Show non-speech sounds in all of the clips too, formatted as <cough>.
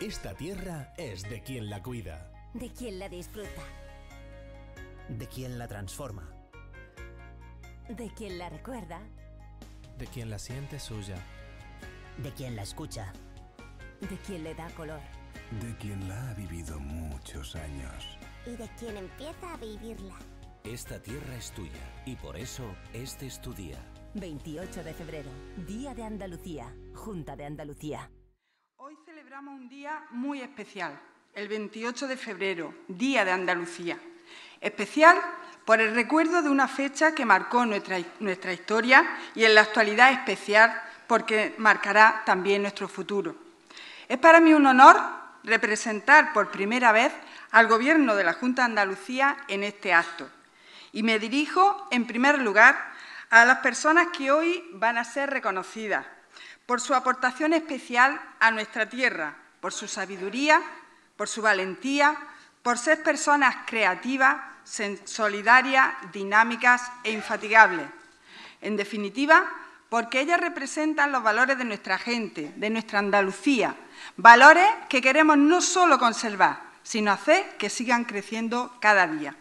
Esta tierra es de quien la cuida. De quien la disfruta. De quien la transforma. De quien la recuerda. De quien la siente suya. De quien la escucha. De quien le da color. De quien la ha vivido muchos años. Y de quien empieza a vivirla. Esta tierra es tuya y por eso este es tu día. 28 de febrero, Día de Andalucía, Junta de Andalucía celebramos un día muy especial, el 28 de febrero, Día de Andalucía. Especial por el recuerdo de una fecha que marcó nuestra historia y en la actualidad especial porque marcará también nuestro futuro. Es para mí un honor representar por primera vez al Gobierno de la Junta de Andalucía en este acto. Y me dirijo, en primer lugar, a las personas que hoy van a ser reconocidas, por su aportación especial a nuestra tierra, por su sabiduría, por su valentía, por ser personas creativas, solidarias, dinámicas e infatigables. En definitiva, porque ellas representan los valores de nuestra gente, de nuestra Andalucía, valores que queremos no solo conservar, sino hacer que sigan creciendo cada día.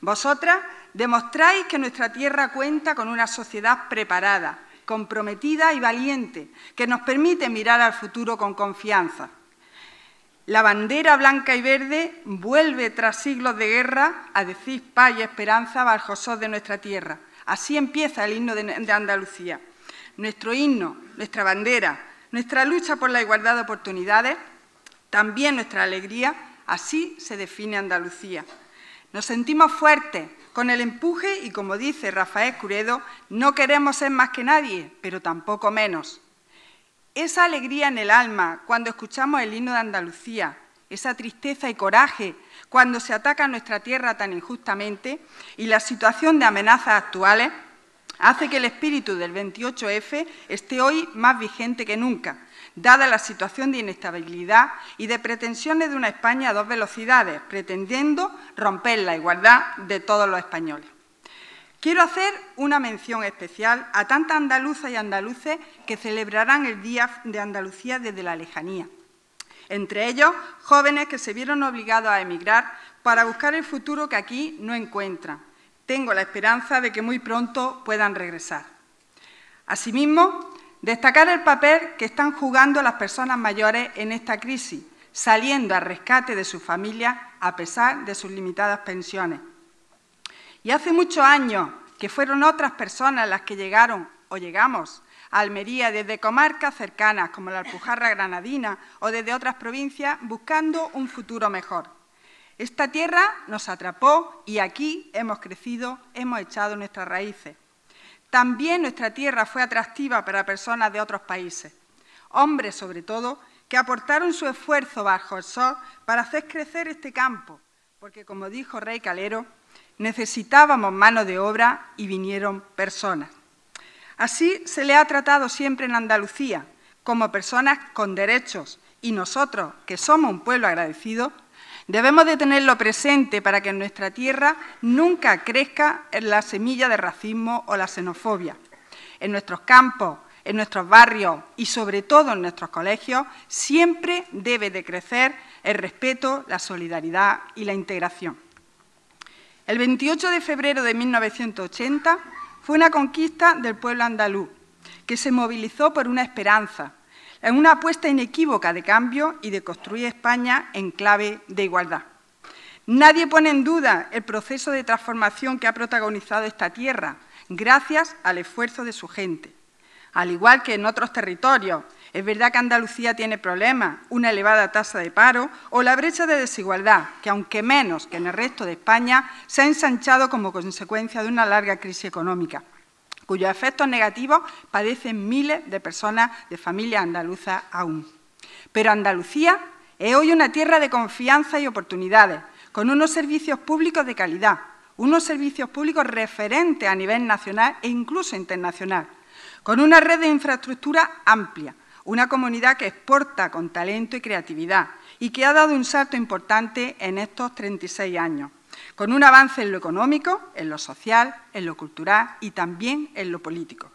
Vosotras demostráis que nuestra tierra cuenta con una sociedad preparada, comprometida y valiente, que nos permite mirar al futuro con confianza. La bandera blanca y verde vuelve tras siglos de guerra a decir paz y esperanza bajo sos de nuestra tierra. Así empieza el himno de, de Andalucía. Nuestro himno, nuestra bandera, nuestra lucha por la igualdad de oportunidades, también nuestra alegría, así se define Andalucía. Nos sentimos fuertes, con el empuje y, como dice Rafael Curedo, no queremos ser más que nadie, pero tampoco menos. Esa alegría en el alma cuando escuchamos el himno de Andalucía, esa tristeza y coraje cuando se ataca nuestra tierra tan injustamente y la situación de amenazas actuales hace que el espíritu del 28F esté hoy más vigente que nunca dada la situación de inestabilidad y de pretensiones de una España a dos velocidades, pretendiendo romper la igualdad de todos los españoles. Quiero hacer una mención especial a tantas andaluzas y andaluces que celebrarán el Día de Andalucía desde la lejanía. Entre ellos, jóvenes que se vieron obligados a emigrar para buscar el futuro que aquí no encuentran. Tengo la esperanza de que muy pronto puedan regresar. Asimismo, Destacar el papel que están jugando las personas mayores en esta crisis, saliendo a rescate de sus familias a pesar de sus limitadas pensiones. Y hace muchos años que fueron otras personas las que llegaron o llegamos a Almería desde comarcas cercanas como la Alpujarra Granadina o desde otras provincias buscando un futuro mejor. Esta tierra nos atrapó y aquí hemos crecido, hemos echado nuestras raíces. También nuestra tierra fue atractiva para personas de otros países, hombres sobre todo, que aportaron su esfuerzo bajo el sol para hacer crecer este campo, porque como dijo Rey Calero, necesitábamos mano de obra y vinieron personas. Así se le ha tratado siempre en Andalucía, como personas con derechos, y nosotros, que somos un pueblo agradecido, Debemos de tenerlo presente para que en nuestra tierra nunca crezca la semilla de racismo o la xenofobia. En nuestros campos, en nuestros barrios y sobre todo en nuestros colegios siempre debe de crecer el respeto, la solidaridad y la integración. El 28 de febrero de 1980 fue una conquista del pueblo andaluz, que se movilizó por una esperanza, en una apuesta inequívoca de cambio y de construir España en clave de igualdad. Nadie pone en duda el proceso de transformación que ha protagonizado esta tierra, gracias al esfuerzo de su gente. Al igual que en otros territorios, es verdad que Andalucía tiene problemas, una elevada tasa de paro o la brecha de desigualdad, que aunque menos que en el resto de España, se ha ensanchado como consecuencia de una larga crisis económica cuyos efectos negativos padecen miles de personas de familia andaluza aún. Pero Andalucía es hoy una tierra de confianza y oportunidades, con unos servicios públicos de calidad, unos servicios públicos referentes a nivel nacional e incluso internacional, con una red de infraestructura amplia, una comunidad que exporta con talento y creatividad y que ha dado un salto importante en estos 36 años con un avance en lo económico, en lo social, en lo cultural y también en lo político.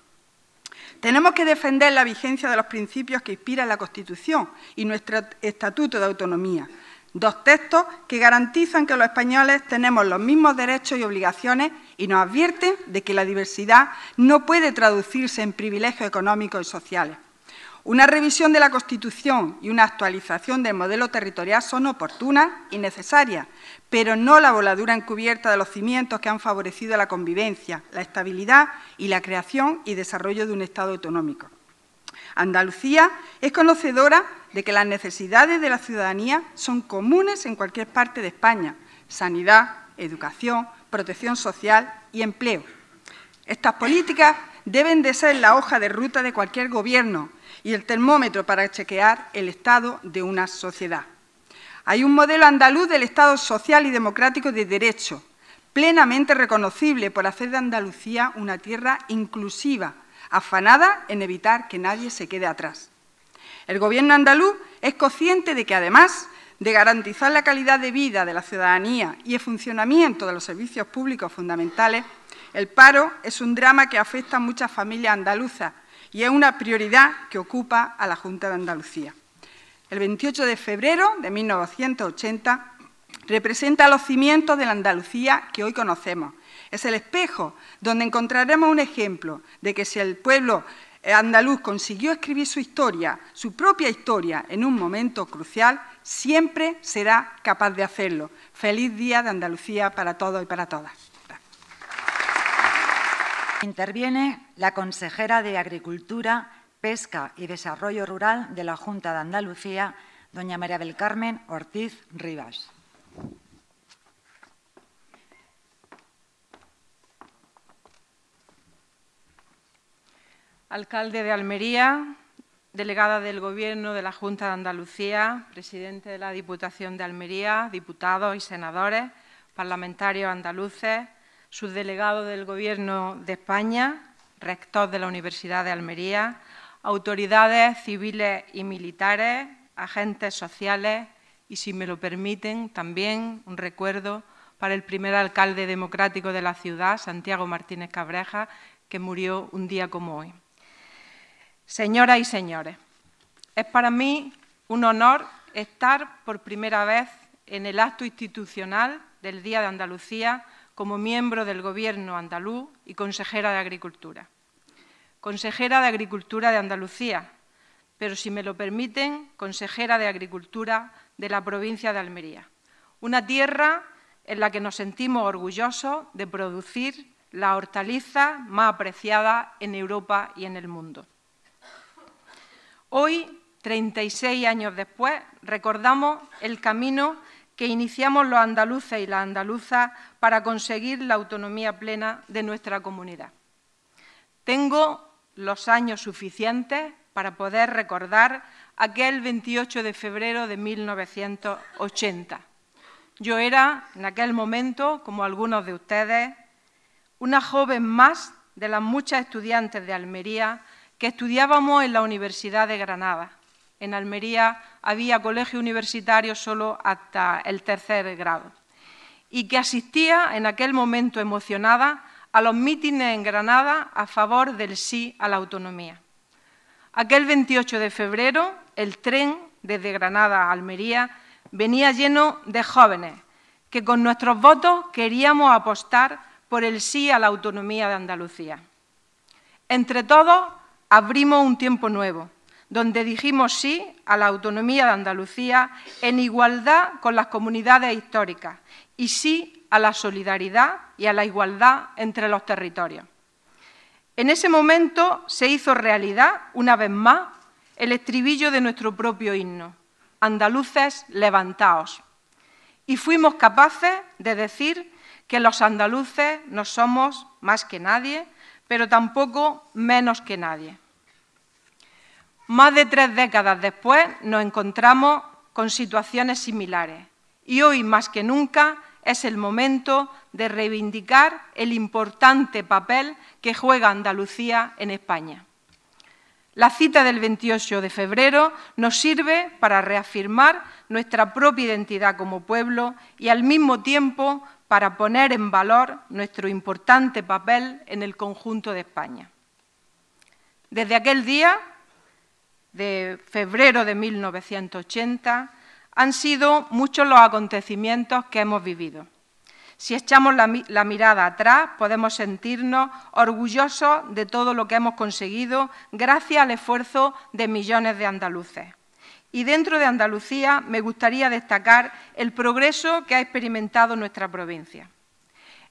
Tenemos que defender la vigencia de los principios que inspiran la Constitución y nuestro Estatuto de Autonomía, dos textos que garantizan que los españoles tenemos los mismos derechos y obligaciones y nos advierten de que la diversidad no puede traducirse en privilegios económicos y sociales. Una revisión de la Constitución y una actualización del modelo territorial son oportunas y necesarias, pero no la voladura encubierta de los cimientos que han favorecido la convivencia, la estabilidad y la creación y desarrollo de un Estado autonómico. Andalucía es conocedora de que las necesidades de la ciudadanía son comunes en cualquier parte de España, sanidad, educación, protección social y empleo. Estas políticas deben de ser la hoja de ruta de cualquier gobierno, y el termómetro para chequear el estado de una sociedad. Hay un modelo andaluz del Estado social y democrático de derecho, plenamente reconocible por hacer de Andalucía una tierra inclusiva, afanada en evitar que nadie se quede atrás. El Gobierno andaluz es consciente de que, además de garantizar la calidad de vida de la ciudadanía y el funcionamiento de los servicios públicos fundamentales, el paro es un drama que afecta a muchas familias andaluzas y es una prioridad que ocupa a la Junta de Andalucía. El 28 de febrero de 1980 representa los cimientos de la Andalucía que hoy conocemos. Es el espejo donde encontraremos un ejemplo de que si el pueblo andaluz consiguió escribir su historia, su propia historia, en un momento crucial, siempre será capaz de hacerlo. Feliz Día de Andalucía para todos y para todas. Interviene la consejera de Agricultura, Pesca y Desarrollo Rural de la Junta de Andalucía, doña María del Carmen Ortiz Rivas. Alcalde de Almería, delegada del Gobierno de la Junta de Andalucía, presidente de la Diputación de Almería, diputados y senadores, parlamentarios andaluces, subdelegado del Gobierno de España, rector de la Universidad de Almería, autoridades civiles y militares, agentes sociales y, si me lo permiten, también un recuerdo para el primer alcalde democrático de la ciudad, Santiago Martínez Cabreja, que murió un día como hoy. Señoras y señores, es para mí un honor estar por primera vez en el acto institucional del Día de Andalucía como miembro del Gobierno andaluz y consejera de Agricultura. Consejera de Agricultura de Andalucía, pero si me lo permiten, consejera de Agricultura de la provincia de Almería. Una tierra en la que nos sentimos orgullosos de producir la hortaliza más apreciada en Europa y en el mundo. Hoy, 36 años después, recordamos el camino que iniciamos los andaluces y las andaluzas para conseguir la autonomía plena de nuestra comunidad. Tengo los años suficientes para poder recordar aquel 28 de febrero de 1980. Yo era, en aquel momento, como algunos de ustedes, una joven más de las muchas estudiantes de Almería que estudiábamos en la Universidad de Granada. En Almería había colegio universitario solo hasta el tercer grado, y que asistía en aquel momento emocionada a los mítines en Granada a favor del sí a la autonomía. Aquel 28 de febrero, el tren desde Granada a Almería venía lleno de jóvenes que con nuestros votos queríamos apostar por el sí a la autonomía de Andalucía. Entre todos abrimos un tiempo nuevo, donde dijimos sí a la autonomía de Andalucía en igualdad con las comunidades históricas y sí a la solidaridad y a la igualdad entre los territorios. En ese momento se hizo realidad, una vez más, el estribillo de nuestro propio himno, Andaluces, levantaos. Y fuimos capaces de decir que los andaluces no somos más que nadie, pero tampoco menos que nadie. Más de tres décadas después nos encontramos con situaciones similares y hoy más que nunca es el momento de reivindicar el importante papel que juega Andalucía en España. La cita del 28 de febrero nos sirve para reafirmar nuestra propia identidad como pueblo y al mismo tiempo para poner en valor nuestro importante papel en el conjunto de España. Desde aquel día de febrero de 1980, han sido muchos los acontecimientos que hemos vivido. Si echamos la, mirada atrás, podemos sentirnos orgullosos de todo lo que hemos conseguido gracias al esfuerzo de millones de andaluces. Y dentro de Andalucía me gustaría destacar el progreso que ha experimentado nuestra provincia.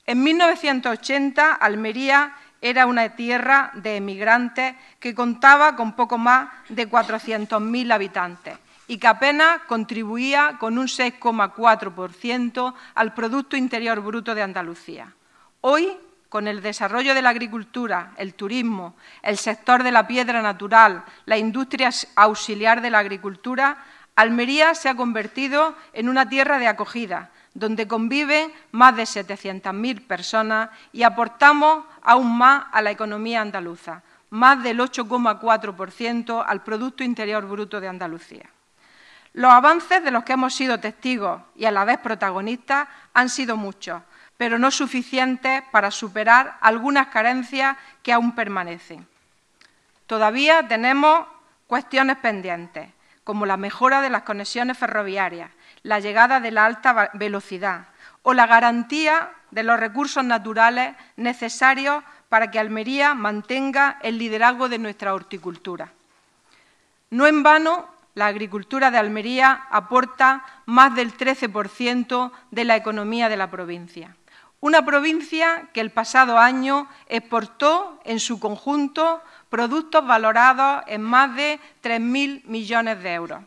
En 1980, Almería era una tierra de emigrantes que contaba con poco más de 400.000 habitantes y que apenas contribuía con un 6,4% al Producto Interior Bruto de Andalucía. Hoy, con el desarrollo de la agricultura, el turismo, el sector de la piedra natural, la industria auxiliar de la agricultura, Almería se ha convertido en una tierra de acogida, donde conviven más de 700.000 personas y aportamos aún más a la economía andaluza, más del 8,4% al Producto Interior Bruto de Andalucía. Los avances de los que hemos sido testigos y a la vez protagonistas han sido muchos, pero no suficientes para superar algunas carencias que aún permanecen. Todavía tenemos cuestiones pendientes, como la mejora de las conexiones ferroviarias, la llegada de la alta velocidad, o la garantía de los recursos naturales necesarios para que Almería mantenga el liderazgo de nuestra horticultura. No en vano, la agricultura de Almería aporta más del 13% de la economía de la provincia. Una provincia que el pasado año exportó en su conjunto productos valorados en más de 3.000 millones de euros.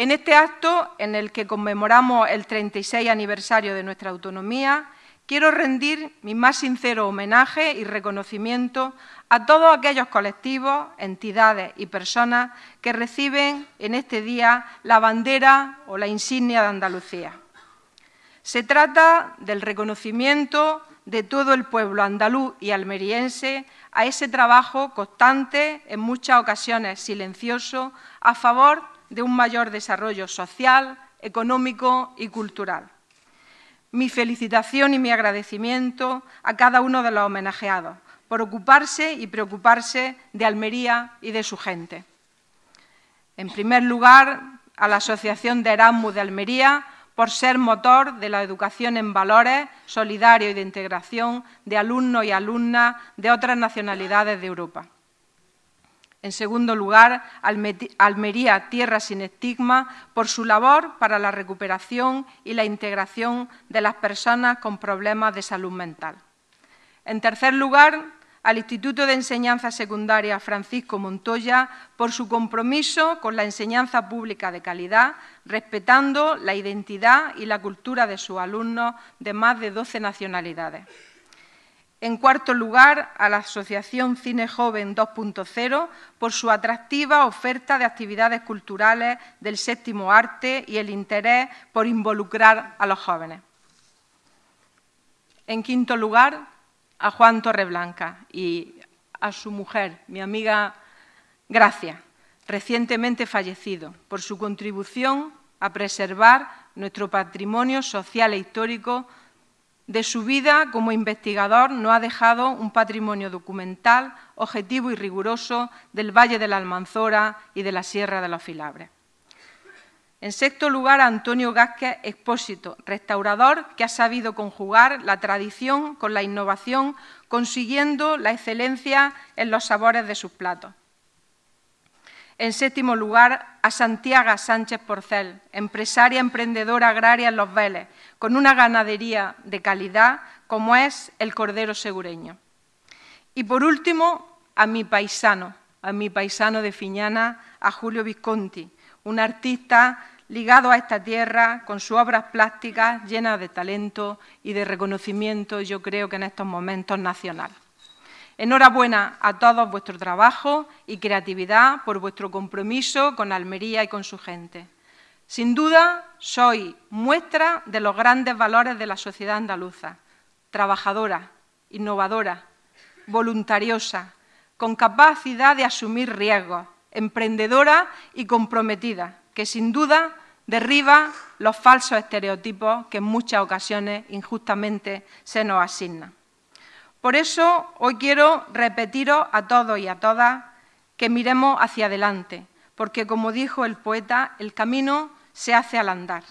En este acto, en el que conmemoramos el 36 aniversario de nuestra autonomía, quiero rendir mi más sincero homenaje y reconocimiento a todos aquellos colectivos, entidades y personas que reciben en este día la bandera o la insignia de Andalucía. Se trata del reconocimiento de todo el pueblo andaluz y almeriense a ese trabajo constante, en muchas ocasiones silencioso, a favor de un mayor desarrollo social, económico y cultural. Mi felicitación y mi agradecimiento a cada uno de los homenajeados por ocuparse y preocuparse de Almería y de su gente. En primer lugar, a la Asociación de Erasmus de Almería por ser motor de la educación en valores, solidario y de integración de alumnos y alumnas de otras nacionalidades de Europa. En segundo lugar, Almería Tierra sin Estigma por su labor para la recuperación y la integración de las personas con problemas de salud mental. En tercer lugar, al Instituto de Enseñanza Secundaria Francisco Montoya por su compromiso con la enseñanza pública de calidad, respetando la identidad y la cultura de sus alumnos de más de doce nacionalidades. En cuarto lugar, a la Asociación Cine Joven 2.0 por su atractiva oferta de actividades culturales del séptimo arte y el interés por involucrar a los jóvenes. En quinto lugar, a Juan Torreblanca y a su mujer, mi amiga Gracia, recientemente fallecido, por su contribución a preservar nuestro patrimonio social e histórico de su vida como investigador no ha dejado un patrimonio documental objetivo y riguroso del Valle de la Almanzora y de la Sierra de los Filabres. En sexto lugar, Antonio Gásquez, Expósito, restaurador que ha sabido conjugar la tradición con la innovación, consiguiendo la excelencia en los sabores de sus platos. En séptimo lugar, a Santiago Sánchez Porcel, empresaria emprendedora agraria en Los Vélez, con una ganadería de calidad como es el cordero segureño. Y por último, a mi paisano, a mi paisano de Fiñana, a Julio Visconti, un artista ligado a esta tierra con sus obras plásticas llenas de talento y de reconocimiento, yo creo que en estos momentos nacional. Enhorabuena a todos vuestro trabajo y creatividad por vuestro compromiso con Almería y con su gente. Sin duda, soy muestra de los grandes valores de la sociedad andaluza, trabajadora, innovadora, voluntariosa, con capacidad de asumir riesgos, emprendedora y comprometida, que sin duda derriba los falsos estereotipos que en muchas ocasiones injustamente se nos asignan. Por eso hoy quiero repetiros a todos y a todas que miremos hacia adelante, porque como dijo el poeta, el camino se hace al andar.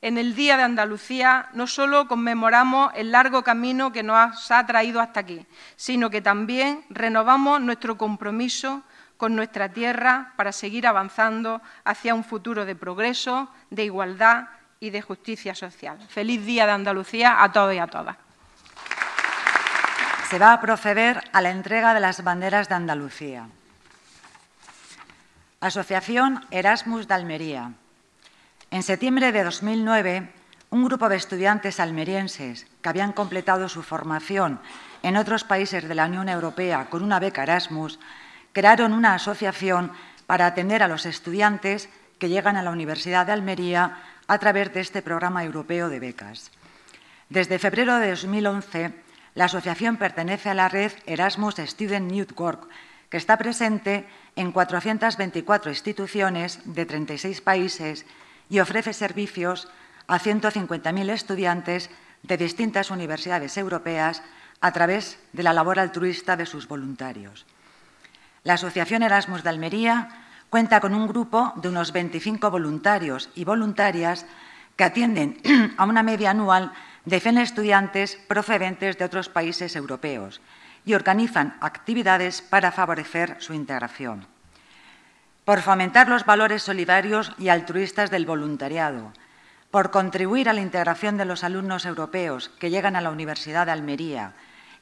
En el Día de Andalucía no solo conmemoramos el largo camino que nos ha traído hasta aquí, sino que también renovamos nuestro compromiso con nuestra tierra para seguir avanzando hacia un futuro de progreso, de igualdad y de justicia social. Feliz Día de Andalucía a todos y a todas. Se va a proceder a la entrega de las banderas de Andalucía. Asociación Erasmus de Almería. En septiembre de 2009, un grupo de estudiantes almerienses que habían completado su formación en otros países de la Unión Europea con una beca Erasmus crearon una asociación para atender a los estudiantes que llegan a la Universidad de Almería a través de este programa europeo de becas. Desde febrero de 2011, la asociación pertenece a la red Erasmus Student Network, que está presente en 424 instituciones de 36 países y ofrece servicios a 150.000 estudiantes de distintas universidades europeas a través de la labor altruista de sus voluntarios. La Asociación Erasmus de Almería cuenta con un grupo de unos 25 voluntarios y voluntarias que atienden <clears throat> a una media anual de 100 estudiantes procedentes de otros países europeos, y organizan actividades para favorecer su integración. Por fomentar los valores solidarios y altruistas del voluntariado, por contribuir a la integración de los alumnos europeos que llegan a la Universidad de Almería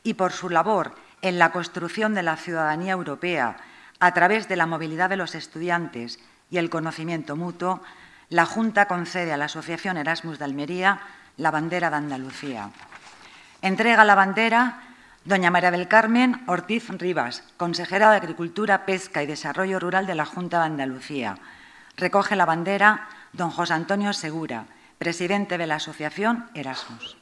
y por su labor en la construcción de la ciudadanía europea a través de la movilidad de los estudiantes y el conocimiento mutuo, la Junta concede a la Asociación Erasmus de Almería la bandera de Andalucía. Entrega la bandera Doña María del Carmen Ortiz Rivas, consejera de Agricultura, Pesca y Desarrollo Rural de la Junta de Andalucía. Recoge la bandera don José Antonio Segura, presidente de la Asociación Erasmus.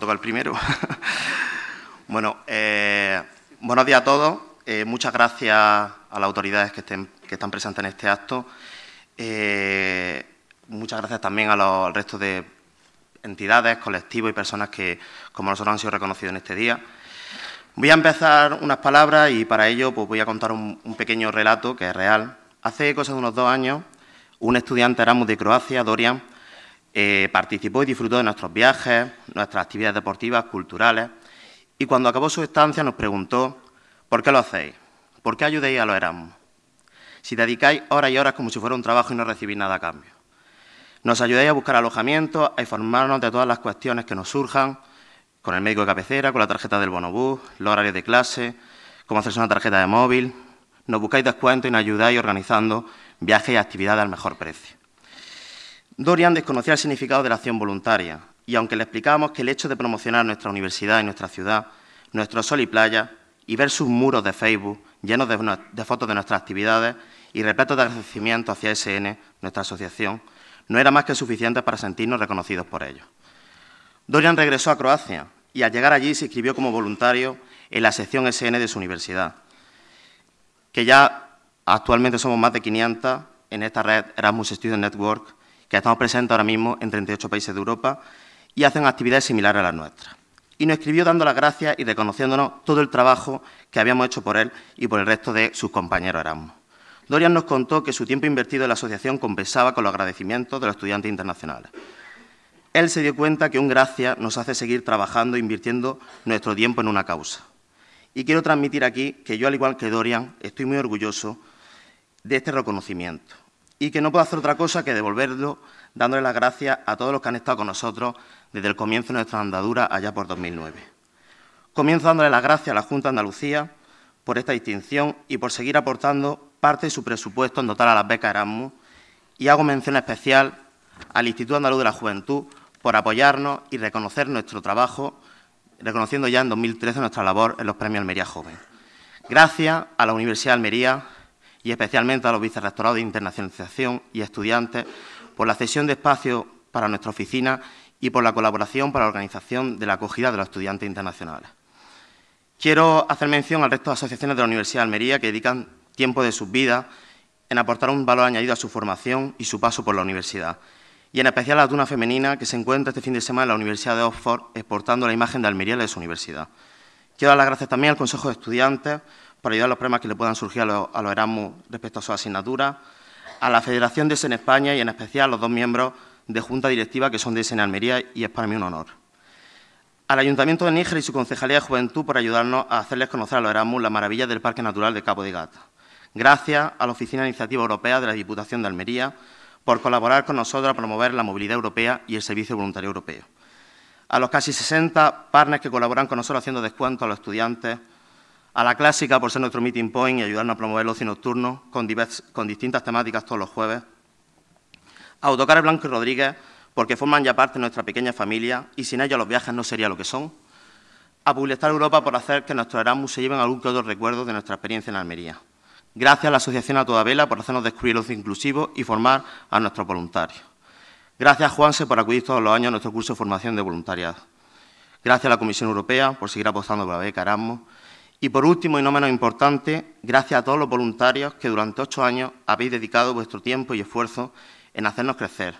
toca el primero. <laughs> bueno, eh, buenos días a todos. Eh, muchas gracias a las autoridades que, estén, que están presentes en este acto. Eh, muchas gracias también a los, al resto de entidades, colectivos y personas que, como nosotros, han sido reconocidos en este día. Voy a empezar unas palabras y para ello pues, voy a contar un, pequeño relato que es real. Hace cosa de unos dos años, un estudiante Erasmus de Croacia, Dorian, eh, participó y disfrutó de nuestros viajes, nuestras actividades deportivas, culturales, y cuando acabó su estancia nos preguntó, ¿por qué lo hacéis? ¿Por qué ayudáis a los Erasmus? Si dedicáis horas y horas como si fuera un trabajo y no recibís nada a cambio. Nos ayudáis a buscar alojamiento, a informarnos de todas las cuestiones que nos surjan, con el médico de cabecera, con la tarjeta del bonobús, los horarios de clase, cómo hacerse una tarjeta de móvil. Nos buscáis descuento y nos ayudáis organizando viajes y actividades al mejor precio. Dorian desconocía el significado de la acción voluntaria y aunque le explicábamos que el hecho de promocionar nuestra universidad y nuestra ciudad, nuestro sol y playa, y ver sus muros de Facebook llenos de, fotos de nuestras actividades y repletos de agradecimiento hacia SN, nuestra asociación, no era más que suficiente para sentirnos reconocidos por ellos. Dorian regresó a Croacia y al llegar allí se inscribió como voluntario en la sección SN de su universidad, que ya actualmente somos más de 500 en esta red Erasmus Student Network que estamos presentes ahora mismo en 38 países de Europa y hacen actividades similares a las nuestras. Y nos escribió dando las gracias y reconociéndonos todo el trabajo que habíamos hecho por él y por el resto de sus compañeros Erasmus. Dorian nos contó que su tiempo invertido en la asociación compensaba con los agradecimientos de los estudiantes internacionales. Él se dio cuenta que un gracias nos hace seguir trabajando e invirtiendo nuestro tiempo en una causa. Y quiero transmitir aquí que yo, al igual que Dorian, estoy muy orgulloso de este reconocimiento y que no puedo hacer otra cosa que devolverlo dándole las gracias a todos los que han estado con nosotros desde el comienzo de nuestra andadura allá por 2009. Comienzo dándole las gracias a la Junta de Andalucía por esta distinción y por seguir aportando parte de su presupuesto en dotar a las becas Erasmus y hago mención especial al Instituto Andaluz de la Juventud por apoyarnos y reconocer nuestro trabajo, reconociendo ya en 2013 nuestra labor en los Premios Almería Joven. Gracias a la Universidad de Almería, y especialmente a los vicerrectorados de internacionalización y estudiantes por la cesión de espacio para nuestra oficina y por la colaboración para la organización de la acogida de los estudiantes internacionales. Quiero hacer mención al resto de asociaciones de la Universidad de Almería que dedican tiempo de sus vidas en aportar un valor añadido a su formación y su paso por la universidad, y en especial a la Tuna Femenina que se encuentra este fin de semana en la Universidad de Oxford exportando la imagen de Almería de su universidad. Quiero dar las gracias también al Consejo de Estudiantes para ayudar a los problemas que le puedan surgir a los, Erasmus respecto a su asignatura... a la Federación de SEN España y en especial a los dos miembros de Junta Directiva que son de SEN Almería y es para mí un honor. Al Ayuntamiento de Níger y su Concejalía de Juventud por ayudarnos a hacerles conocer a los Erasmus la maravilla del Parque Natural de Cabo de Gata. Gracias a la Oficina de Iniciativa Europea de la Diputación de Almería por colaborar con nosotros a promover la movilidad europea y el servicio voluntario europeo. A los casi 60 partners que colaboran con nosotros haciendo descuentos a los estudiantes a la clásica por ser nuestro meeting point y ayudarnos a promover el ocio nocturno con, distintas temáticas todos los jueves, a Autocares Blanco y Rodríguez porque forman ya parte de nuestra pequeña familia y sin ellos los viajes no serían lo que son, a Publicitar Europa por hacer que nuestro Erasmus se lleven algún que otro recuerdo de nuestra experiencia en Almería. Gracias a la Asociación A Toda Vela por hacernos descubrir el ocio inclusivo y formar a nuestros voluntarios. Gracias, a Juanse, por acudir todos los años a nuestro curso de formación de voluntariado. Gracias a la Comisión Europea por seguir apostando por la beca Erasmus y por último y no menos importante, gracias a todos los voluntarios que durante ocho años habéis dedicado vuestro tiempo y esfuerzo en hacernos crecer,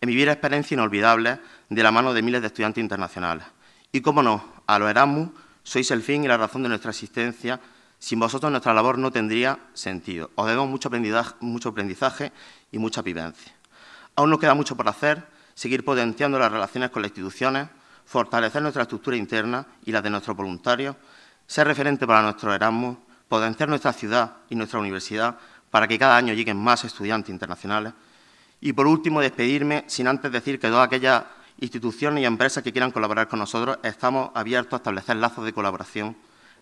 en vivir experiencias inolvidables de la mano de miles de estudiantes internacionales. Y cómo no, a los Erasmus sois el fin y la razón de nuestra existencia. Sin vosotros nuestra labor no tendría sentido. Os debemos mucho aprendizaje, mucho aprendizaje y mucha vivencia. Aún nos queda mucho por hacer, seguir potenciando las relaciones con las instituciones, fortalecer nuestra estructura interna y la de nuestros voluntarios ser referente para nuestro Erasmus, potenciar nuestra ciudad y nuestra universidad para que cada año lleguen más estudiantes internacionales. Y por último, despedirme sin antes decir que todas aquellas instituciones y empresas que quieran colaborar con nosotros estamos abiertos a establecer lazos de colaboración,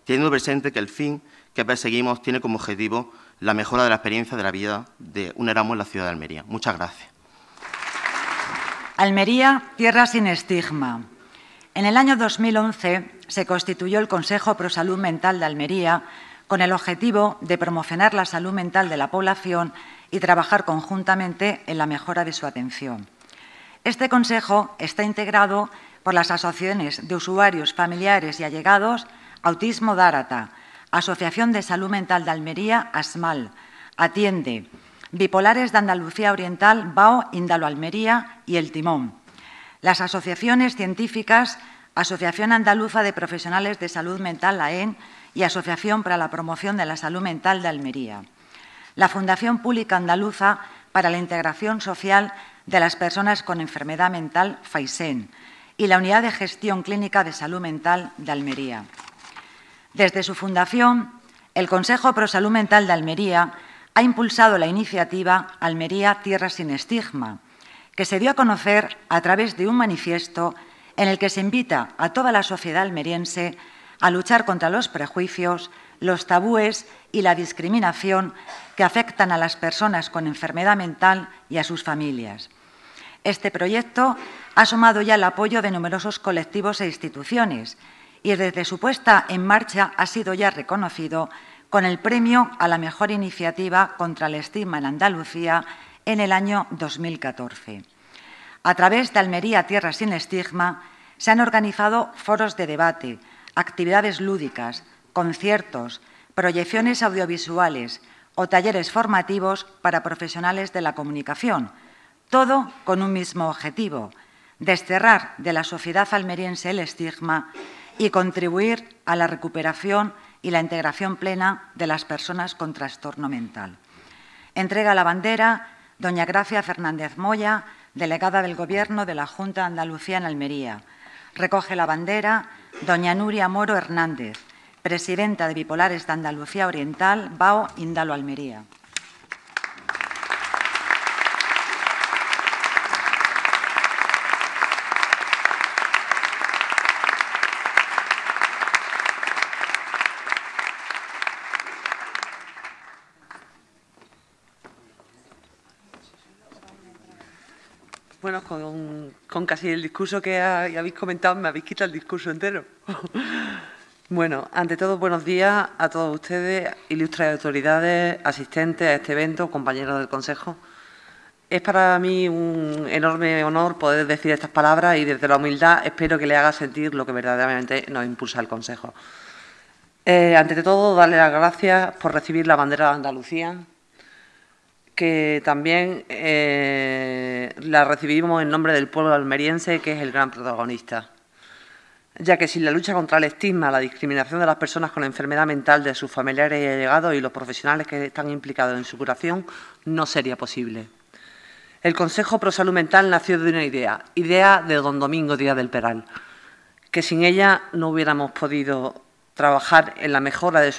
teniendo presente que el fin que perseguimos tiene como objetivo la mejora de la experiencia de la vida de un Erasmus en la ciudad de Almería. Muchas gracias. Almería, tierra sin estigma. En el año 2011 se constituyó el Consejo Pro Salud Mental de Almería con el objetivo de promocionar la salud mental de la población y trabajar conjuntamente en la mejora de su atención. Este consejo está integrado por las asociaciones de usuarios, familiares y allegados Autismo Dárata, Asociación de Salud Mental de Almería, ASMAL, Atiende, Bipolares de Andalucía Oriental, BAO, Indalo Almería y El Timón. Las asociaciones científicas, Asociación Andaluza de Profesionales de Salud Mental, AEN, y Asociación para la Promoción de la Salud Mental de Almería. La Fundación Pública Andaluza para la Integración Social de las Personas con Enfermedad Mental, FAISEN, y la Unidad de Gestión Clínica de Salud Mental de Almería. Desde su fundación, el Consejo Pro Salud Mental de Almería ha impulsado la iniciativa Almería Tierra sin Estigma, que se dio a conocer a través de un manifiesto en el que se invita a toda la sociedad almeriense a luchar contra los prejuicios, los tabúes y la discriminación que afectan a las personas con enfermedad mental y a sus familias. Este proyecto ha sumado ya el apoyo de numerosos colectivos e instituciones y desde su puesta en marcha ha sido ya reconocido con el premio a la mejor iniciativa contra el estigma en Andalucía en el año 2014. A través de Almería Tierra sin Estigma se han organizado foros de debate, actividades lúdicas, conciertos, proyecciones audiovisuales o talleres formativos para profesionales de la comunicación, todo con un mismo objetivo, desterrar de la sociedad almeriense el estigma y contribuir a la recuperación y la integración plena de las personas con trastorno mental. Entrega la bandera doña Gracia Fernández Moya, delegada del Gobierno de la Junta de Andalucía en Almería. Recoge la bandera doña Nuria Moro Hernández, presidenta de Bipolares de Andalucía Oriental, BAO Indalo Almería. Bueno, con, casi el discurso que habéis comentado me habéis quitado el discurso entero. <laughs> bueno, ante todo, buenos días a todos ustedes, ilustres autoridades, asistentes a este evento, compañeros del Consejo. Es para mí un enorme honor poder decir estas palabras y desde la humildad espero que le haga sentir lo que verdaderamente nos impulsa el Consejo. Eh, ante todo, darle las gracias por recibir la bandera de Andalucía, que también eh, la recibimos en nombre del pueblo almeriense, que es el gran protagonista, ya que sin la lucha contra el estigma, la discriminación de las personas con enfermedad mental, de sus familiares y allegados y los profesionales que están implicados en su curación, no sería posible. El Consejo Pro Mental nació de una idea, idea de don Domingo Díaz del Peral, que sin ella no hubiéramos podido trabajar en la mejora de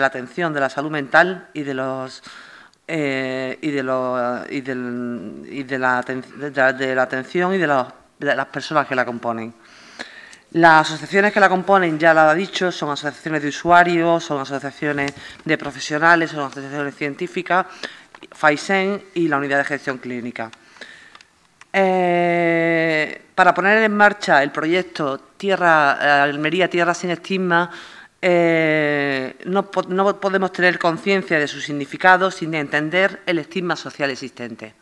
la atención de la salud mental y de los eh, y, de de, la, atención y de, las personas que la componen. Las asociaciones que la componen, ya lo ha dicho, son asociaciones de usuarios, son asociaciones de profesionales, son asociaciones científicas, FAISEN y la Unidad de Gestión Clínica. Eh, para poner en marcha el proyecto Tierra, Almería Tierra sin Estigma, eh, no, podemos tener conciencia de su significado sin entender el estigma social existente,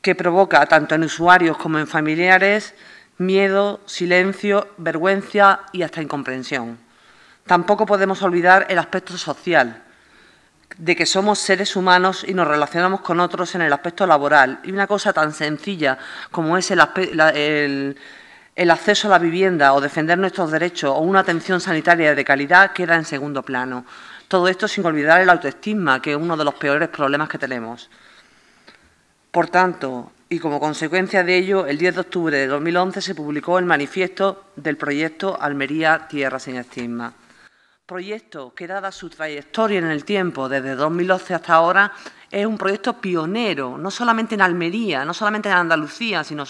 que provoca tanto en usuarios como en familiares miedo, silencio, vergüenza y hasta incomprensión. Tampoco podemos olvidar el aspecto social, de que somos seres humanos y nos relacionamos con otros en el aspecto laboral. Y una cosa tan sencilla como es el, el, el acceso a la vivienda o defender nuestros derechos o una atención sanitaria de calidad queda en segundo plano. Todo esto sin olvidar el autoestima, que es uno de los peores problemas que tenemos. Por tanto, y como consecuencia de ello, el 10 de octubre de 2011 se publicó el manifiesto del proyecto Almería Tierra sin Estigma proyecto que, dada su trayectoria en el tiempo, desde 2011 hasta ahora, es un proyecto pionero, no solamente en Almería, no solamente en Andalucía, sino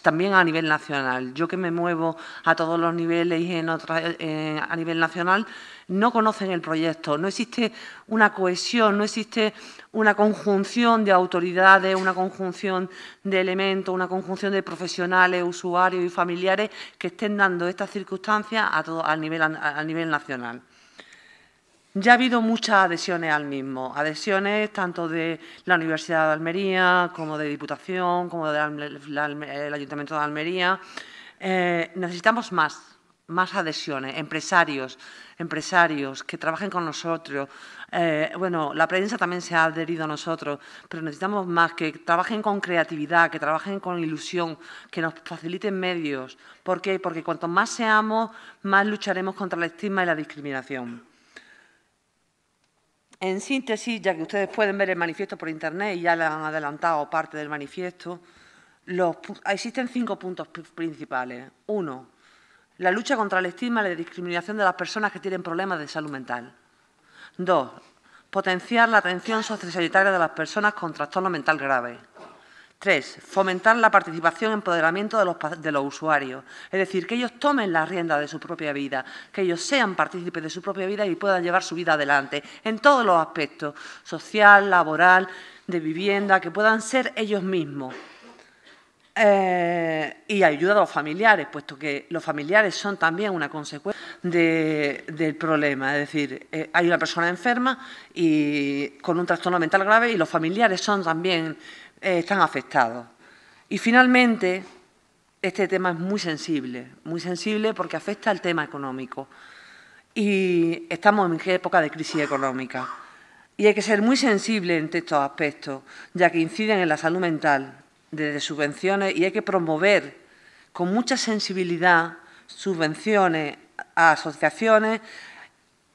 también a nivel nacional. Yo que me muevo a todos los niveles y en a nivel nacional, no conocen el proyecto, no existe una cohesión, no existe una conjunción de autoridades, una conjunción de elementos, una conjunción de profesionales, usuarios y familiares que estén dando estas circunstancias a, nivel, nacional. Ya ha habido muchas adhesiones al mismo, adhesiones tanto de la Universidad de Almería como de Diputación, como del Ayuntamiento de Almería. Eh, necesitamos más, más adhesiones, empresarios, empresarios que trabajen con nosotros, eh, bueno, la prensa también se ha adherido a nosotros, pero necesitamos más, que trabajen con creatividad, que trabajen con ilusión, que nos faciliten medios. ¿Por qué? Porque cuanto más seamos, más lucharemos contra el estigma y la discriminación. En síntesis, ya que ustedes pueden ver el manifiesto por Internet y ya le han adelantado parte del manifiesto, existen cinco puntos principales. Uno, la lucha contra el estigma y la discriminación de las personas que tienen problemas de salud mental. Dos, potenciar la atención sociosanitaria de las personas con trastorno mental grave. Tres, fomentar la participación y empoderamiento de los, de los, usuarios, es decir, que ellos tomen la rienda de su propia vida, que ellos sean partícipes de su propia vida y puedan llevar su vida adelante en todos los aspectos, social, laboral, de vivienda, que puedan ser ellos mismos. Eh, y ayuda a los familiares, puesto que los familiares son también una consecuencia del problema. Es decir, eh, hay una persona enferma y con un trastorno mental grave y los familiares son también eh, están afectados. Y finalmente, este tema es muy sensible, muy sensible porque afecta al tema económico. Y estamos en época de crisis económica. Y hay que ser muy sensible en estos aspectos, ya que inciden en la salud mental desde subvenciones y hay que promover con mucha sensibilidad subvenciones a asociaciones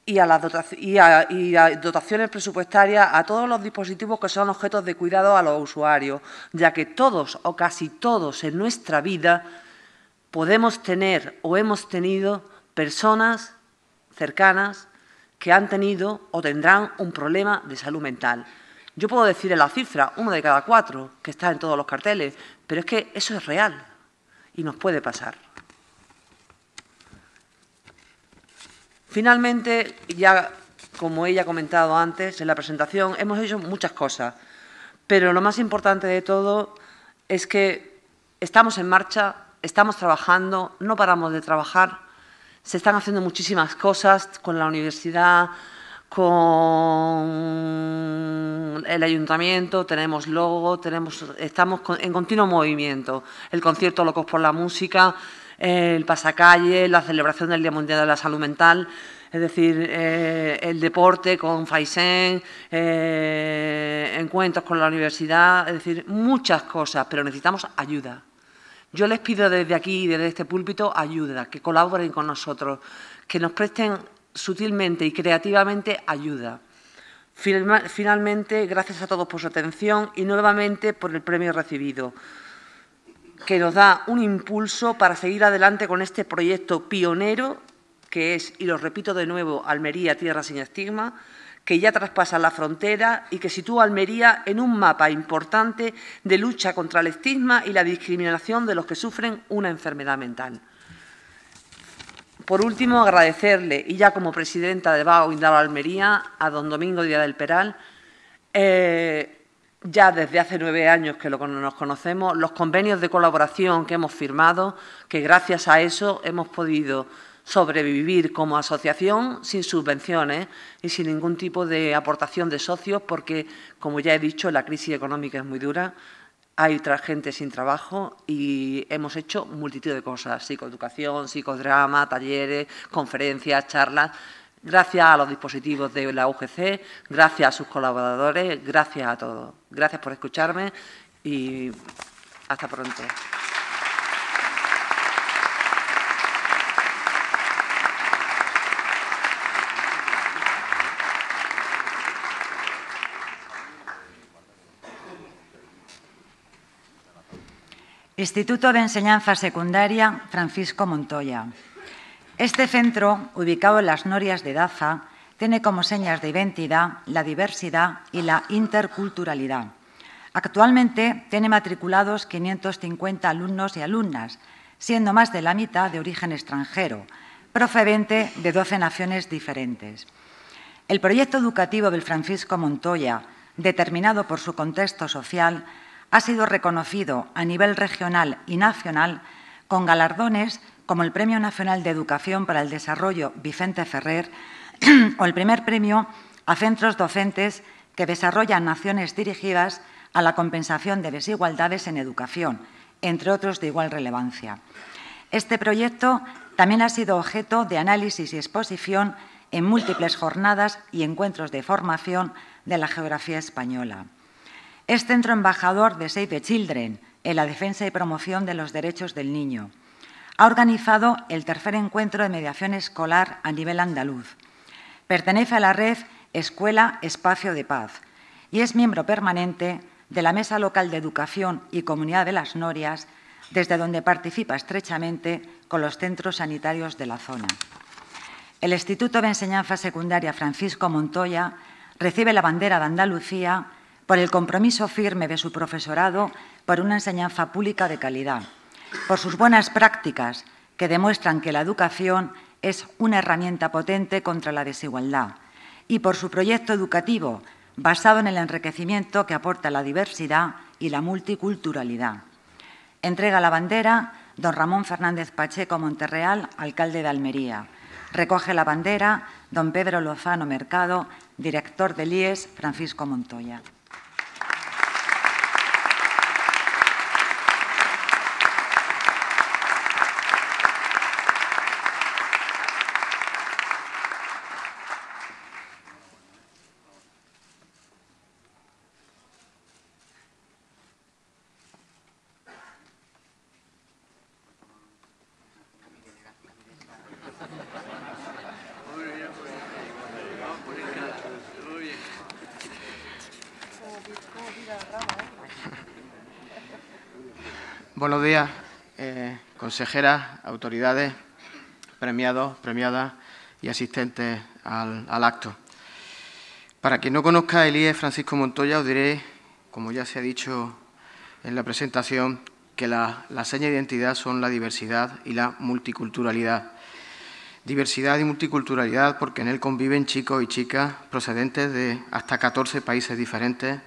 y a, dotaciones, dotaciones presupuestarias a todos los dispositivos que son objetos de cuidado a los usuarios, ya que todos o casi todos en nuestra vida podemos tener o hemos tenido personas cercanas que han tenido o tendrán un problema de salud mental. Yo puedo decir en la cifra, uno de cada cuatro, que está en todos los carteles, pero es que eso es real y nos puede pasar. Finalmente, ya como ella ha comentado antes en la presentación, hemos hecho muchas cosas, pero lo más importante de todo es que estamos en marcha, estamos trabajando, no paramos de trabajar, se están haciendo muchísimas cosas con la universidad, con el ayuntamiento, tenemos logo, tenemos, estamos en continuo movimiento, el concierto Locos por la Música, el pasacalle, la celebración del Día Mundial de la Salud Mental, es decir, eh, el deporte con Faisen, eh, encuentros con la universidad, es decir, muchas cosas, pero necesitamos ayuda. Yo les pido desde aquí, desde este púlpito, ayuda, que colaboren con nosotros, que nos presten sutilmente y creativamente ayuda. Finalmente, gracias a todos por su atención y nuevamente por el premio recibido que nos da un impulso para seguir adelante con este proyecto pionero que es, y lo repito de nuevo, Almería, Tierra sin Estigma, que ya traspasa la frontera y que sitúa a Almería en un mapa importante de lucha contra el estigma y la discriminación de los que sufren una enfermedad mental. Por último, agradecerle, y ya como presidenta de BAO Indal Almería, a don Domingo Díaz del Peral, eh, ya desde hace nueve años que lo, nos conocemos, los convenios de colaboración que hemos firmado, que gracias a eso hemos podido sobrevivir como asociación sin subvenciones y sin ningún tipo de aportación de socios, porque, como ya he dicho, la crisis económica es muy dura, hay gente sin trabajo y hemos hecho multitud de cosas, psicoeducación, psicodrama, talleres, conferencias, charlas, Gracias a los dispositivos de la UGC, gracias a sus colaboradores, gracias a todos. Gracias por escucharme y hasta pronto. Instituto de Enseñanza Secundaria Francisco Montoya. Este centro, ubicado en las Norias de Daza, tiene como señas de identidad la diversidad y la interculturalidad. Actualmente tiene matriculados 550 alumnos y alumnas, siendo más de la mitad de origen extranjero, procedente de 12 naciones diferentes. El proyecto educativo del Francisco Montoya, determinado por su contexto social, ha sido reconocido a nivel regional y nacional con galardones como el Premio Nacional de Educación para el Desarrollo Vicente Ferrer <clears throat> o el primer premio a centros docentes que desarrollan acciones dirigidas a la compensación de desigualdades en educación, entre otros de igual relevancia. Este proyecto también ha sido objeto de análisis y exposición en múltiples jornadas y encuentros de formación de la geografía española. Es centro embajador de Save the Children en la defensa y promoción de los derechos del niño ha organizado el tercer encuentro de mediación escolar a nivel andaluz. Pertenece a la red Escuela Espacio de Paz y es miembro permanente de la Mesa Local de Educación y Comunidad de las Norias, desde donde participa estrechamente con los centros sanitarios de la zona. El Instituto de Enseñanza Secundaria Francisco Montoya recibe la bandera de Andalucía por el compromiso firme de su profesorado por una enseñanza pública de calidad por sus buenas prácticas que demuestran que la educación es una herramienta potente contra la desigualdad y por su proyecto educativo basado en el enriquecimiento que aporta la diversidad y la multiculturalidad. Entrega la bandera don Ramón Fernández Pacheco Monterreal, alcalde de Almería. Recoge la bandera don Pedro Lozano Mercado, director del IES Francisco Montoya. Buenos días, eh, consejeras, autoridades, premiados, premiadas y asistentes al, acto. Para quien no conozca el Elías Francisco Montoya, os diré, como ya se ha dicho en la presentación, que la, la seña de identidad son la diversidad y la multiculturalidad. Diversidad y multiculturalidad porque en él conviven chicos y chicas procedentes de hasta 14 países diferentes,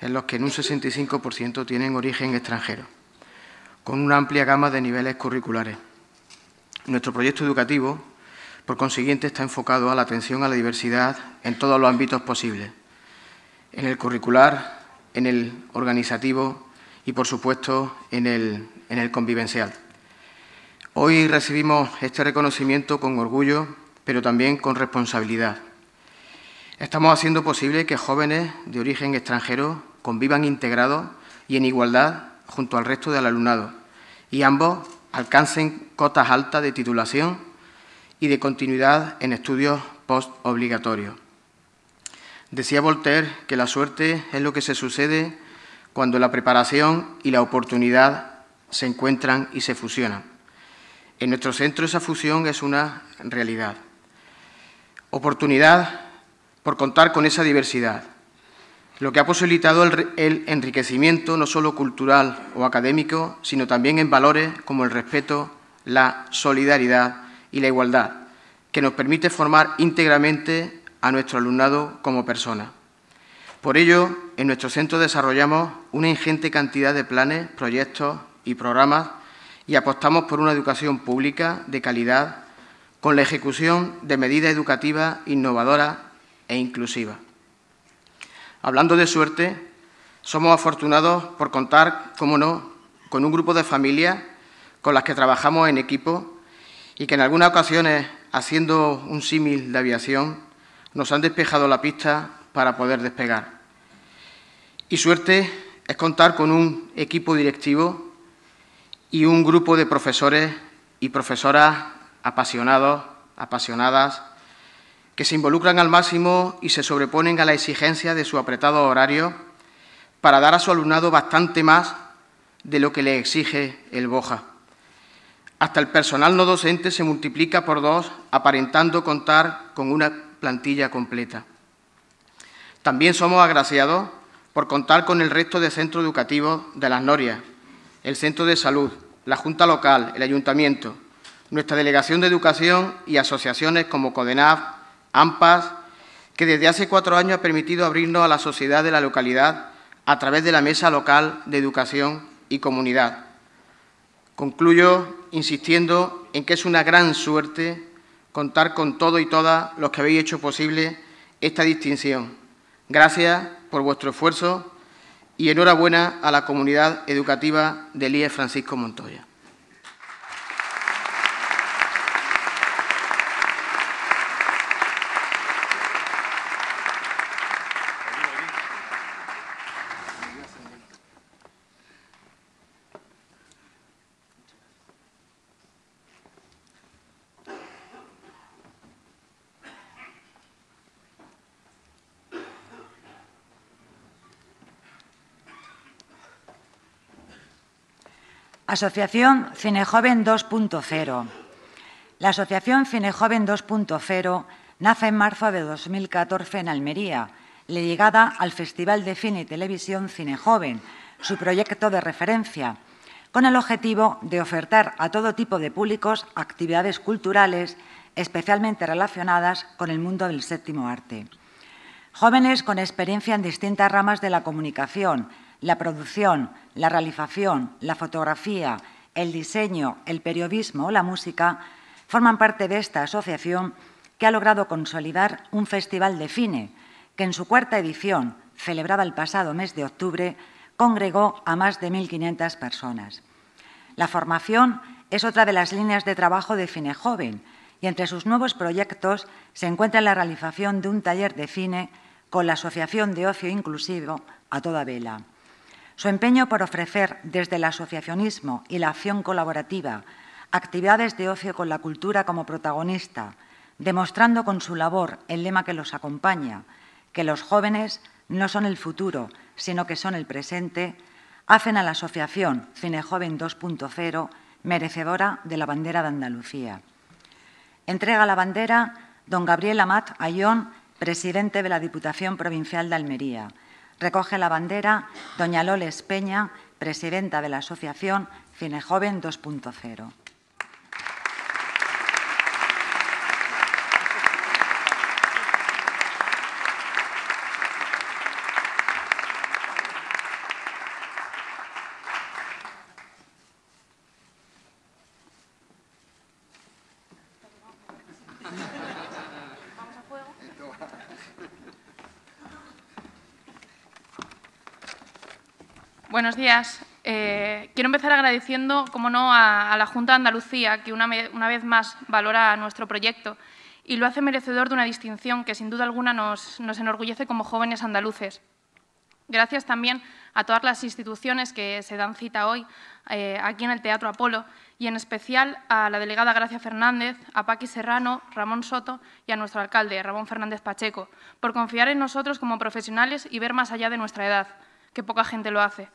en los que en un 65% tienen origen extranjero con una amplia gama de niveles curriculares. Nuestro proyecto educativo, por consiguiente, está enfocado a la atención a la diversidad en todos los ámbitos posibles, en el curricular, en el organizativo y, por supuesto, en el, convivencial. Hoy recibimos este reconocimiento con orgullo, pero también con responsabilidad. Estamos haciendo posible que jóvenes de origen extranjero convivan integrados y en igualdad junto al resto del alumnado, y ambos alcancen cotas altas de titulación y de continuidad en estudios post-obligatorios... Decía Voltaire que la suerte es lo que se sucede cuando la preparación y la oportunidad se encuentran y se fusionan. En nuestro centro esa fusión es una realidad. Oportunidad por contar con esa diversidad, lo que ha posibilitado el, enriquecimiento no solo cultural o académico, sino también en valores como el respeto, la solidaridad y la igualdad, que nos permite formar íntegramente a nuestro alumnado como persona. Por ello, en nuestro centro desarrollamos una ingente cantidad de planes, proyectos y programas y apostamos por una educación pública de calidad con la ejecución de medidas educativas innovadoras e inclusivas. Hablando de suerte, somos afortunados por contar, como no, con un grupo de familias con las que trabajamos en equipo y que en algunas ocasiones, haciendo un símil de aviación, nos han despejado la pista para poder despegar. Y suerte es contar con un equipo directivo y un grupo de profesores y profesoras apasionados, apasionadas, que se involucran al máximo y se sobreponen a la exigencia de su apretado horario para dar a su alumnado bastante más de lo que le exige el BOJA. Hasta el personal no docente se multiplica por dos, aparentando contar con una plantilla completa. También somos agraciados por contar con el resto de centros educativos de las Norias, el Centro de Salud, la Junta Local, el Ayuntamiento, nuestra Delegación de Educación y asociaciones como CODENAF, AMPAS, que desde hace cuatro años ha permitido abrirnos a la sociedad de la localidad a través de la Mesa Local de Educación y Comunidad. Concluyo insistiendo en que es una gran suerte contar con todo y todas los que habéis hecho posible esta distinción. Gracias por vuestro esfuerzo y enhorabuena a la comunidad educativa del IE Francisco Montoya. Asociación Cinejoven 2.0. La Asociación Cinejoven 2.0 nace en marzo de 2014 en Almería, llegada al Festival de Cine y Televisión Cinejoven, su proyecto de referencia, con el objetivo de ofertar a todo tipo de públicos actividades culturales especialmente relacionadas con el mundo del séptimo arte. Jóvenes con experiencia en distintas ramas de la comunicación, la producción, la realización, la fotografía, el diseño, el periodismo o la música forman parte de esta asociación que ha logrado consolidar un festival de cine que en su cuarta edición, celebrada el pasado mes de octubre, congregó a más de 1.500 personas. La formación es otra de las líneas de trabajo de Cine Joven y entre sus nuevos proyectos se encuentra la realización de un taller de cine con la Asociación de Ocio Inclusivo a toda vela. Su empeño por ofrecer desde el asociacionismo y la acción colaborativa actividades de ocio con la cultura como protagonista, demostrando con su labor el lema que los acompaña, que los jóvenes no son el futuro, sino que son el presente, hacen a la asociación Cinejoven 2.0 merecedora de la bandera de Andalucía. Entrega la bandera don Gabriel Amat Ayón, presidente de la Diputación Provincial de Almería, Recoge la bandera doña Loles Peña, presidenta de la Asociación Cinejoven 2.0. buenos días. Eh, quiero empezar agradeciendo, como no, a, la Junta de Andalucía, que una, una, vez más valora nuestro proyecto y lo hace merecedor de una distinción que sin duda alguna nos, enorgullece como jóvenes andaluces. Gracias también a todas las instituciones que se dan cita hoy eh, aquí en el Teatro Apolo y en especial a la delegada Gracia Fernández, a Paqui Serrano, Ramón Soto y a nuestro alcalde, Ramón Fernández Pacheco, por confiar en nosotros como profesionales y ver más allá de nuestra edad, que poca gente lo hace.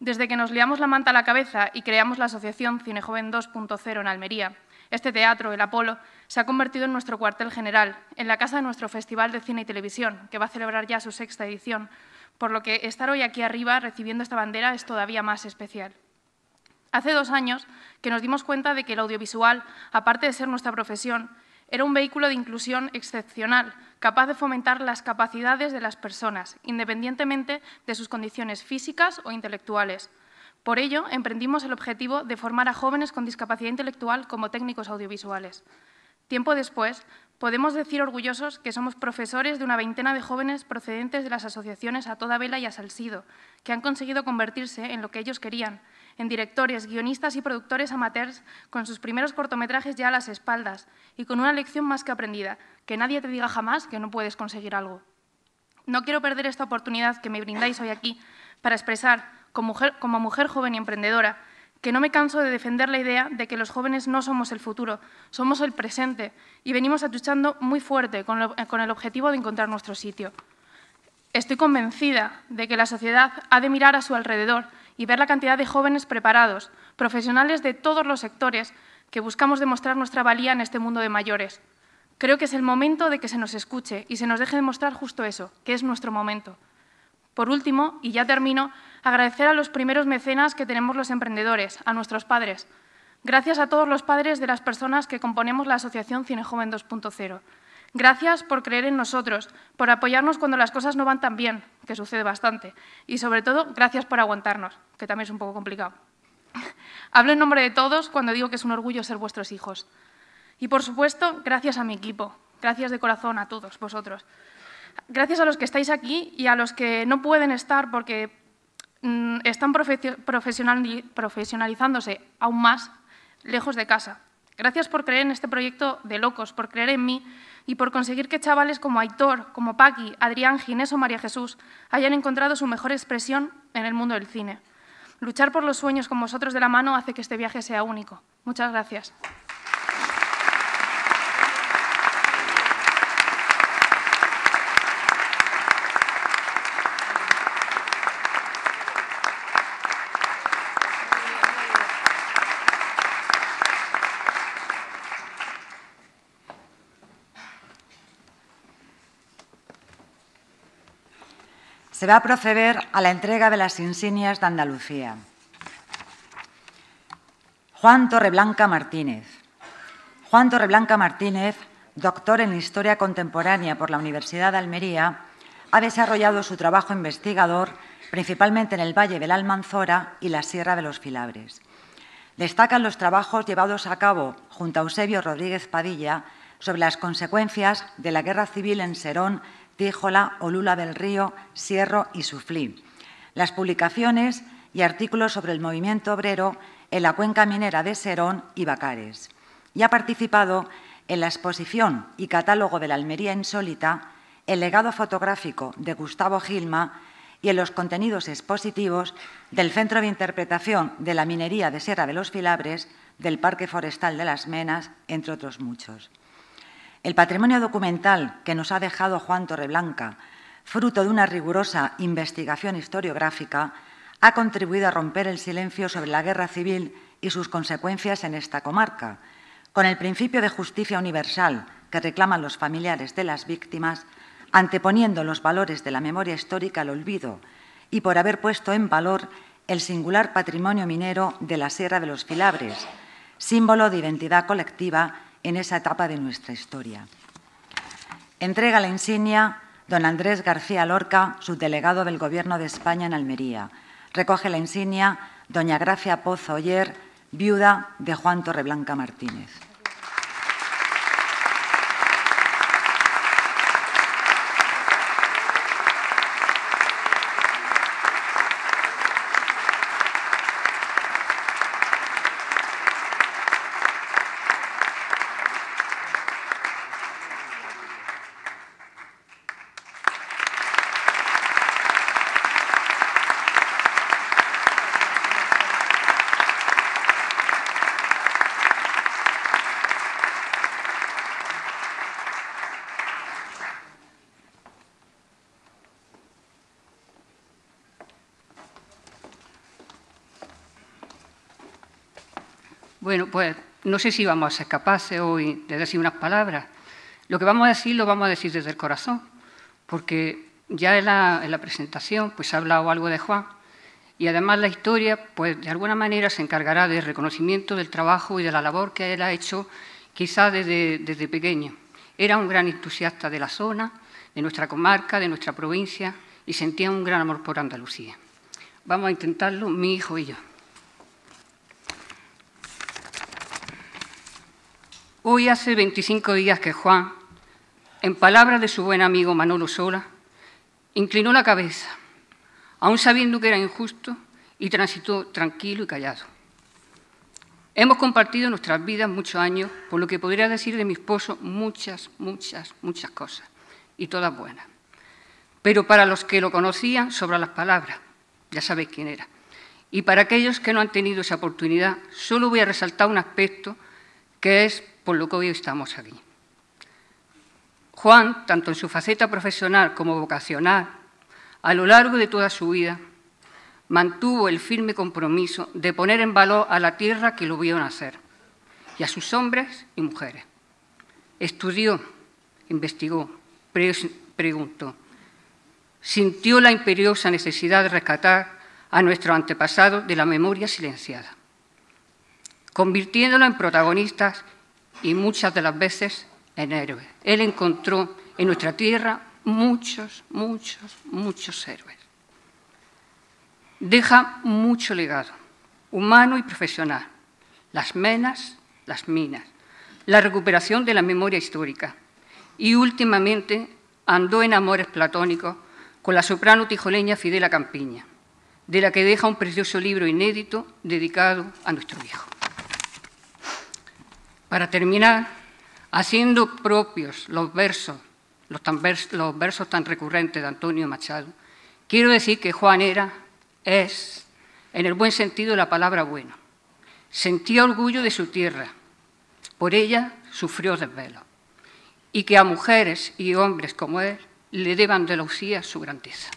Desde que nos liamos la manta a la cabeza y creamos la asociación Cinejoven 2.0 en Almería, este teatro, el Apolo, se ha convertido en nuestro cuartel general, en la casa de nuestro Festival de Cine y Televisión, que va a celebrar ya su sexta edición, por lo que estar hoy aquí arriba recibiendo esta bandera es todavía más especial. Hace dos años que nos dimos cuenta de que el audiovisual, aparte de ser nuestra profesión, era un vehículo de inclusión excepcional, capaz de fomentar las capacidades de las personas, independientemente de sus condiciones físicas o intelectuales. Por ello, emprendimos el objetivo de formar a jóvenes con discapacidad intelectual como técnicos audiovisuales. Tiempo después, podemos decir orgullosos que somos profesores de una veintena de jóvenes procedentes de las asociaciones A Toda Vela y A Salsido, que han conseguido convertirse en lo que ellos querían, en directores, guionistas y productores amateurs con sus primeros cortometrajes ya a las espaldas y con una lección más que aprendida, que nadie te diga jamás que no puedes conseguir algo. No quiero perder esta oportunidad que me brindáis hoy aquí para expresar, como mujer, joven y emprendedora, que no me canso de defender la idea de que los jóvenes no somos el futuro, somos el presente y venimos atuchando muy fuerte con, el objetivo de encontrar nuestro sitio. Estoy convencida de que la sociedad ha de mirar a su alrededor y ver la cantidad de jóvenes preparados, profesionales de todos los sectores, que buscamos demostrar nuestra valía en este mundo de mayores. Creo que es el momento de que se nos escuche y se nos deje demostrar justo eso, que es nuestro momento. Por último, y ya termino, agradecer a los primeros mecenas que tenemos los emprendedores, a nuestros padres. Gracias a todos los padres de las personas que componemos la Asociación Cinejoven 2.0. Gracias por creer en nosotros, por apoyarnos cuando las cosas no van tan bien, que sucede bastante, y sobre todo, gracias por aguantarnos, que también es un poco complicado. <laughs> Hablo en nombre de todos cuando digo que es un orgullo ser vuestros hijos. Y por supuesto, gracias a mi equipo, gracias de corazón a todos vosotros. Gracias a los que estáis aquí y a los que no pueden estar porque mm, están profesionalizándose aún más lejos de casa. Gracias por creer en este proyecto de locos, por creer en mí y por conseguir que chavales como Aitor, como Paqui, Adrián, Ginés o María Jesús hayan encontrado su mejor expresión en el mundo del cine. Luchar por los sueños con vosotros de la mano hace que este viaje sea único. Muchas gracias. se va a proceder a la entrega de las insignias de Andalucía. Juan Torreblanca Martínez. Juan Torreblanca Martínez, doctor en Historia Contemporánea por la Universidad de Almería, ha desarrollado su trabajo investigador principalmente en el Valle de Almanzora y la Sierra de los Filabres. Destacan los trabajos llevados a cabo junto a Eusebio Rodríguez Padilla sobre las consecuencias de la guerra civil en Serón Tíjola, Olula del Río, Sierro y Suflí. Las publicaciones y artículos sobre el movimiento obrero en la cuenca minera de Serón y Bacares. Y ha participado en la exposición y catálogo de la Almería Insólita, el legado fotográfico de Gustavo Gilma y en los contenidos expositivos del Centro de Interpretación de la Minería de Sierra de los Filabres, del Parque Forestal de las Menas, entre otros muchos. El patrimonio documental que nos ha dejado Juan Torreblanca, fruto de una rigurosa investigación historiográfica, ha contribuido a romper el silencio sobre la guerra civil y sus consecuencias en esta comarca, con el principio de justicia universal que reclaman los familiares de las víctimas, anteponiendo los valores de la memoria histórica al olvido y por haber puesto en valor el singular patrimonio minero de la Sierra de los Filabres, símbolo de identidad colectiva en esa etapa de nuestra historia. Entrega la insignia don Andrés García Lorca, subdelegado del Gobierno de España en Almería. Recoge la insignia doña Gracia Pozo Oller, viuda de Juan Torreblanca Martínez. Bueno, pues no sé si vamos a ser capaces hoy de decir unas palabras. Lo que vamos a decir lo vamos a decir desde el corazón, porque ya en la, presentación pues, se ha hablado algo de Juan y además la historia pues, de alguna manera se encargará del reconocimiento del trabajo y de la labor que él ha hecho quizá desde, desde pequeño. Era un gran entusiasta de la zona, de nuestra comarca, de nuestra provincia y sentía un gran amor por Andalucía. Vamos a intentarlo mi hijo y yo. Hoy hace 25 días que Juan, en palabras de su buen amigo Manolo Sola, inclinó la cabeza, aún sabiendo que era injusto, y transitó tranquilo y callado. Hemos compartido nuestras vidas muchos años, por lo que podría decir de mi esposo muchas, muchas, muchas cosas, y todas buenas. Pero para los que lo conocían, sobra las palabras, ya sabéis quién era. Y para aquellos que no han tenido esa oportunidad, solo voy a resaltar un aspecto que es por lo que hoy estamos aquí. Juan, tanto en su faceta profesional como vocacional, a lo largo de toda su vida, mantuvo el firme compromiso de poner en valor a la tierra que lo vio nacer y a sus hombres y mujeres. Estudió, investigó, preguntó, sintió la imperiosa necesidad de rescatar a nuestro antepasado de la memoria silenciada convirtiéndolo en protagonistas y muchas de las veces en héroes. Él encontró en nuestra tierra muchos, muchos, muchos héroes. Deja mucho legado, humano y profesional. Las menas, las minas, la recuperación de la memoria histórica. Y últimamente andó en amores platónicos con la soprano tijoleña Fidela Campiña, de la que deja un precioso libro inédito dedicado a nuestro viejo. Para terminar, haciendo propios los versos, los, tan versos tan recurrentes de Antonio Machado, quiero decir que Juan era, es, en el buen sentido de la palabra bueno. Sentía orgullo de su tierra, por ella sufrió desvelo, y que a mujeres y hombres como él le deban de la su grandeza.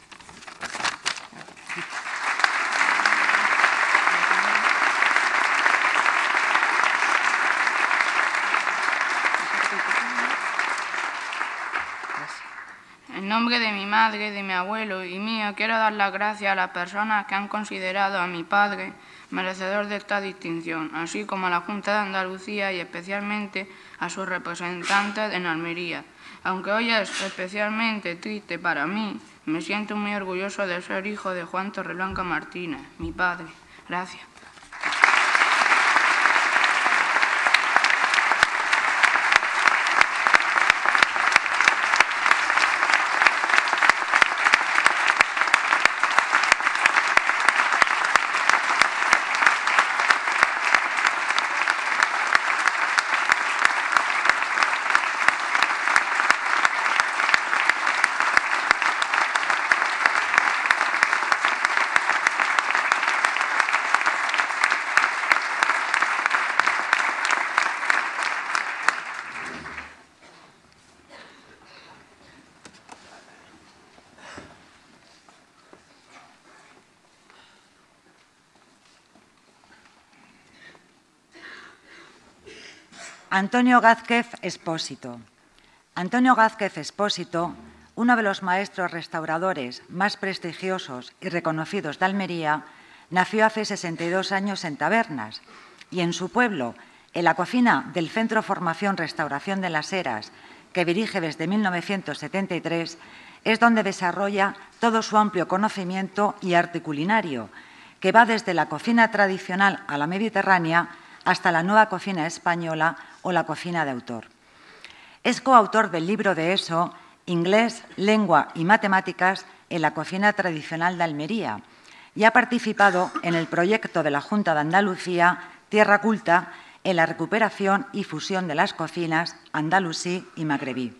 nombre de mi madre, de mi abuelo y mío, quiero dar las gracias a las personas que han considerado a mi padre merecedor de esta distinción, así como a la Junta de Andalucía y especialmente a sus representantes en Almería. Aunque hoy es especialmente triste para mí, me siento muy orgulloso de ser hijo de Juan Torreblanca Martínez, mi padre. Gracias. Antonio Gázquez Espósito. Antonio Gázquez Espósito, uno de los maestros restauradores más prestigiosos y reconocidos de Almería, nació hace 62 años en Tabernas y en su pueblo, en la cocina del Centro Formación Restauración de las Heras, que dirige desde 1973, es donde desarrolla todo su amplio conocimiento y arte culinario, que va desde la cocina tradicional a la mediterránea hasta la nueva cocina española o la cocina de autor. Es coautor del libro de ESO, Inglés, Lengua y Matemáticas en la cocina tradicional de Almería, y ha participado en el proyecto de la Junta de Andalucía, Tierra Culta, en la recuperación y fusión de las cocinas andalusí y magrebí.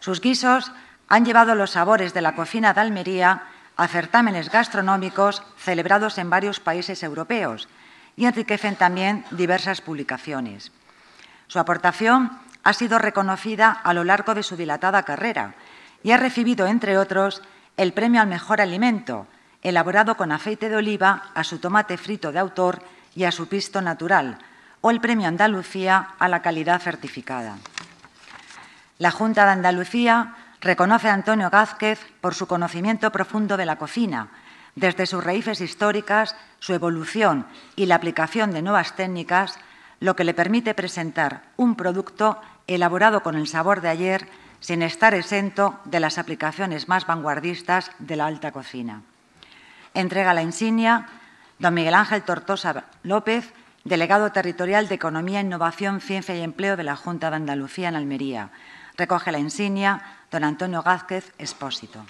Sus guisos han llevado los sabores de la cocina de Almería a certámenes gastronómicos celebrados en varios países europeos y enriquecen también diversas publicaciones. Su aportación ha sido reconocida a lo largo de su dilatada carrera y ha recibido, entre otros, el Premio al Mejor Alimento, elaborado con aceite de oliva a su tomate frito de autor y a su pisto natural, o el Premio Andalucía a la calidad certificada. La Junta de Andalucía reconoce a Antonio Gázquez por su conocimiento profundo de la cocina, desde sus raíces históricas, su evolución y la aplicación de nuevas técnicas lo que le permite presentar un producto elaborado con el sabor de ayer sin estar exento de las aplicaciones más vanguardistas de la alta cocina. Entrega la insignia don Miguel Ángel Tortosa López, delegado territorial de Economía, Innovación, Ciencia y Empleo de la Junta de Andalucía en Almería. Recoge la insignia don Antonio Gázquez Espósito.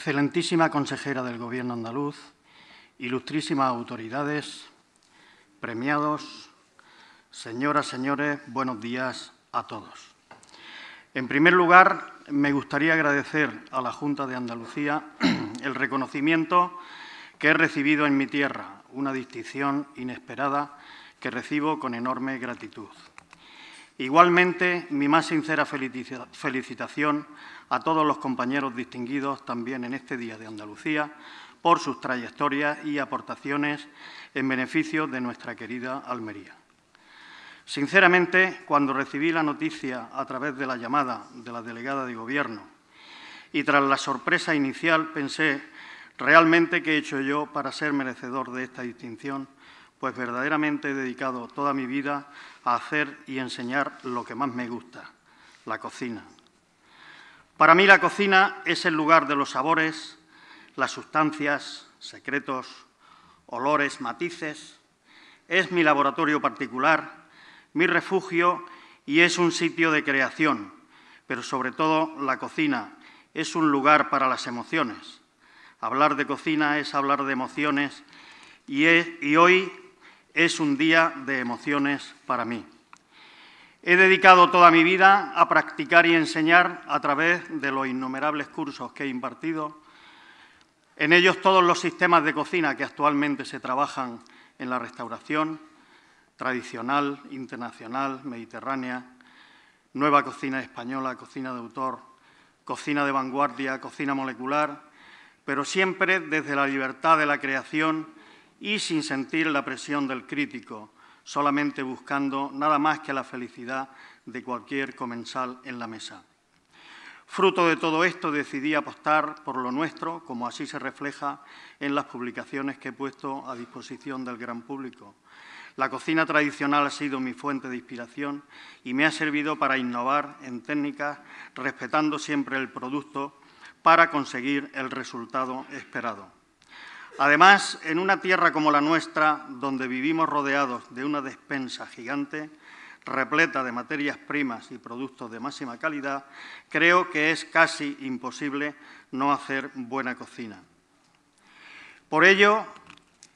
Excelentísima consejera del Gobierno andaluz, ilustrísimas autoridades, premiados, señoras, señores, buenos días a todos. En primer lugar, me gustaría agradecer a la Junta de Andalucía <clears throat> el reconocimiento que he recibido en mi tierra, una distinción inesperada que recibo con enorme gratitud. Igualmente, mi más sincera felicitación a todos los compañeros distinguidos también en este Día de Andalucía por sus trayectorias y aportaciones en beneficio de nuestra querida Almería. Sinceramente, cuando recibí la noticia a través de la llamada de la delegada de Gobierno y tras la sorpresa inicial pensé realmente qué he hecho yo para ser merecedor de esta distinción pues verdaderamente he dedicado toda mi vida a hacer y enseñar lo que más me gusta, la cocina. Para mí la cocina es el lugar de los sabores, las sustancias, secretos, olores, matices. Es mi laboratorio particular, mi refugio y es un sitio de creación, pero sobre todo la cocina es un lugar para las emociones. Hablar de cocina es hablar de emociones y, es, y hoy es un día de emociones para mí. He dedicado toda mi vida a practicar y enseñar a través de los innumerables cursos que he impartido, en ellos todos los sistemas de cocina que actualmente se trabajan en la restauración, tradicional, internacional, mediterránea, nueva cocina española, cocina de autor, cocina de vanguardia, cocina molecular, pero siempre desde la libertad de la creación y sin sentir la presión del crítico, solamente buscando nada más que la felicidad de cualquier comensal en la mesa. Fruto de todo esto decidí apostar por lo nuestro, como así se refleja en las publicaciones que he puesto a disposición del gran público. La cocina tradicional ha sido mi fuente de inspiración y me ha servido para innovar en técnicas, respetando siempre el producto para conseguir el resultado esperado. Además, en una tierra como la nuestra, donde vivimos rodeados de una despensa gigante, repleta de materias primas y productos de máxima calidad, creo que es casi imposible no hacer buena cocina. Por ello,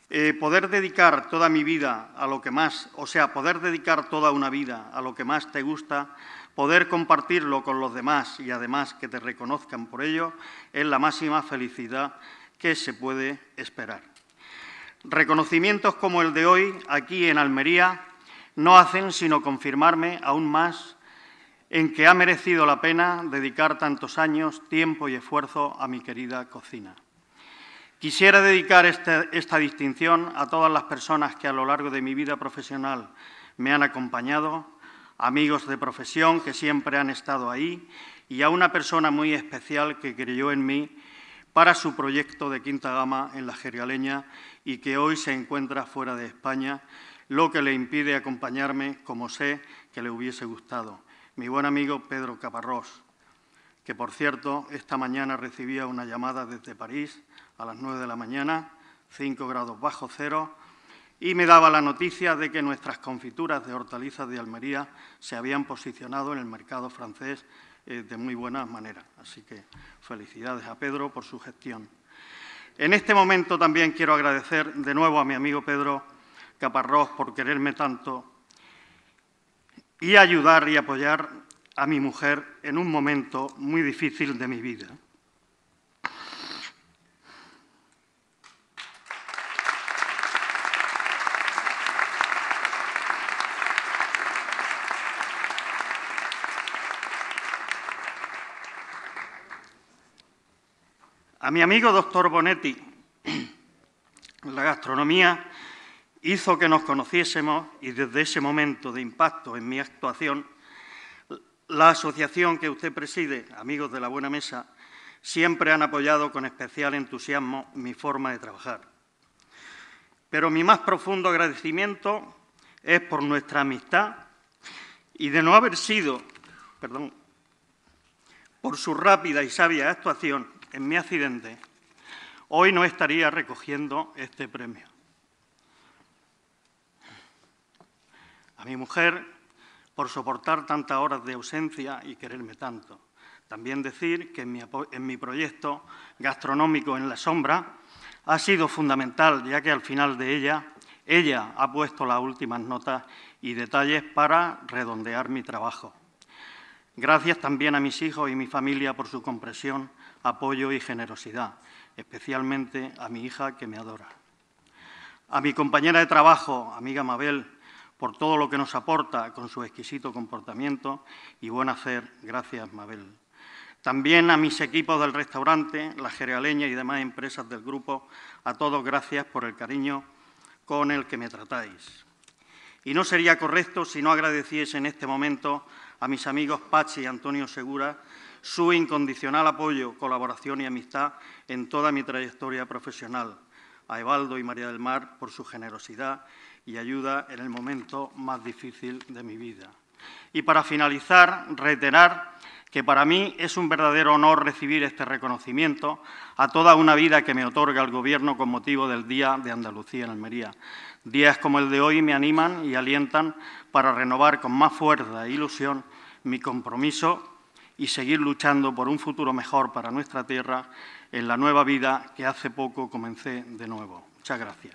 eh, poder dedicar toda mi vida a lo que más, o sea, poder dedicar toda una vida a lo que más te gusta, poder compartirlo con los demás y además que te reconozcan por ello, es la máxima felicidad ¿qué se puede esperar? Reconocimientos como el de hoy aquí en Almería no hacen sino confirmarme aún más en que ha merecido la pena dedicar tantos años, tiempo y esfuerzo a mi querida cocina. Quisiera dedicar esta, esta, distinción a todas las personas que a lo largo de mi vida profesional me han acompañado, amigos de profesión que siempre han estado ahí y a una persona muy especial que creyó en mí para su proyecto de quinta gama en la Gerialeña y que hoy se encuentra fuera de España, lo que le impide acompañarme como sé que le hubiese gustado. Mi buen amigo Pedro Caparrós, que por cierto esta mañana recibía una llamada desde París a las 9 de la mañana, 5 grados bajo cero, y me daba la noticia de que nuestras confituras de hortalizas de Almería se habían posicionado en el mercado francés eh, de muy buena manera. Así que felicidades a Pedro por su gestión. En este momento también quiero agradecer de nuevo a mi amigo Pedro Caparrós por quererme tanto y ayudar y apoyar a mi mujer en un momento muy difícil de mi vida. A mi amigo doctor Bonetti, la gastronomía hizo que nos conociésemos y desde ese momento de impacto en mi actuación, la asociación que usted preside, Amigos de la Buena Mesa, siempre han apoyado con especial entusiasmo mi forma de trabajar. Pero mi más profundo agradecimiento es por nuestra amistad y de no haber sido, perdón, por su rápida y sabia actuación, en mi accidente, hoy no estaría recogiendo este premio. A mi mujer, por soportar tantas horas de ausencia y quererme tanto. También decir que en mi, proyecto gastronómico en la sombra ha sido fundamental, ya que al final de ella, ella ha puesto las últimas notas y detalles para redondear mi trabajo. Gracias también a mis hijos y mi familia por su comprensión apoyo y generosidad, especialmente a mi hija que me adora. A mi compañera de trabajo, amiga Mabel, por todo lo que nos aporta con su exquisito comportamiento y buen hacer. Gracias, Mabel. También a mis equipos del restaurante, la Jerealeña y demás empresas del grupo, a todos gracias por el cariño con el que me tratáis. Y no sería correcto si no agradeciese en este momento a mis amigos Pachi y Antonio Segura su incondicional apoyo, colaboración y amistad en toda mi trayectoria profesional. A Evaldo y María del Mar por su generosidad y ayuda en el momento más difícil de mi vida. Y para finalizar, reiterar que para mí es un verdadero honor recibir este reconocimiento a toda una vida que me otorga el Gobierno con motivo del Día de Andalucía en Almería. Días como el de hoy me animan y alientan para renovar con más fuerza e ilusión mi compromiso y seguir luchando por un futuro mejor para nuestra tierra en la nueva vida que hace poco comencé de nuevo. Muchas gracias.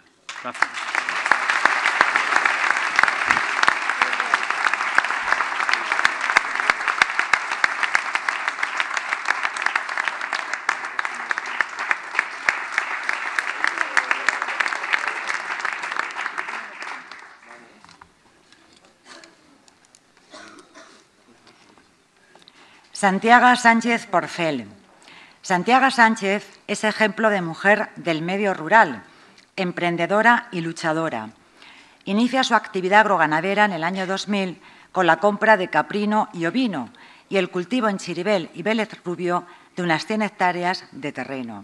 Santiago Sánchez Porcel. Santiago Sánchez es ejemplo de mujer del medio rural, emprendedora y luchadora. Inicia su actividad agroganadera en el año 2000 con la compra de caprino y ovino y el cultivo en Chiribel y Vélez Rubio de unas 100 hectáreas de terreno.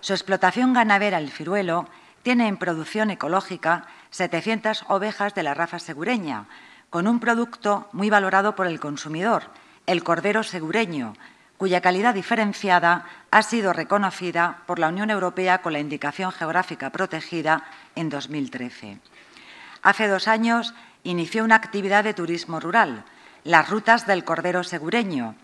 Su explotación ganadera, el ciruelo tiene en producción ecológica 700 ovejas de la raza segureña, con un producto muy valorado por el consumidor – el cordero segureño, cuya calidad diferenciada ha sido reconocida por la Unión Europea con la indicación geográfica protegida en 2013. Hace dos años inició una actividad de turismo rural, las rutas del Cordero Segureño,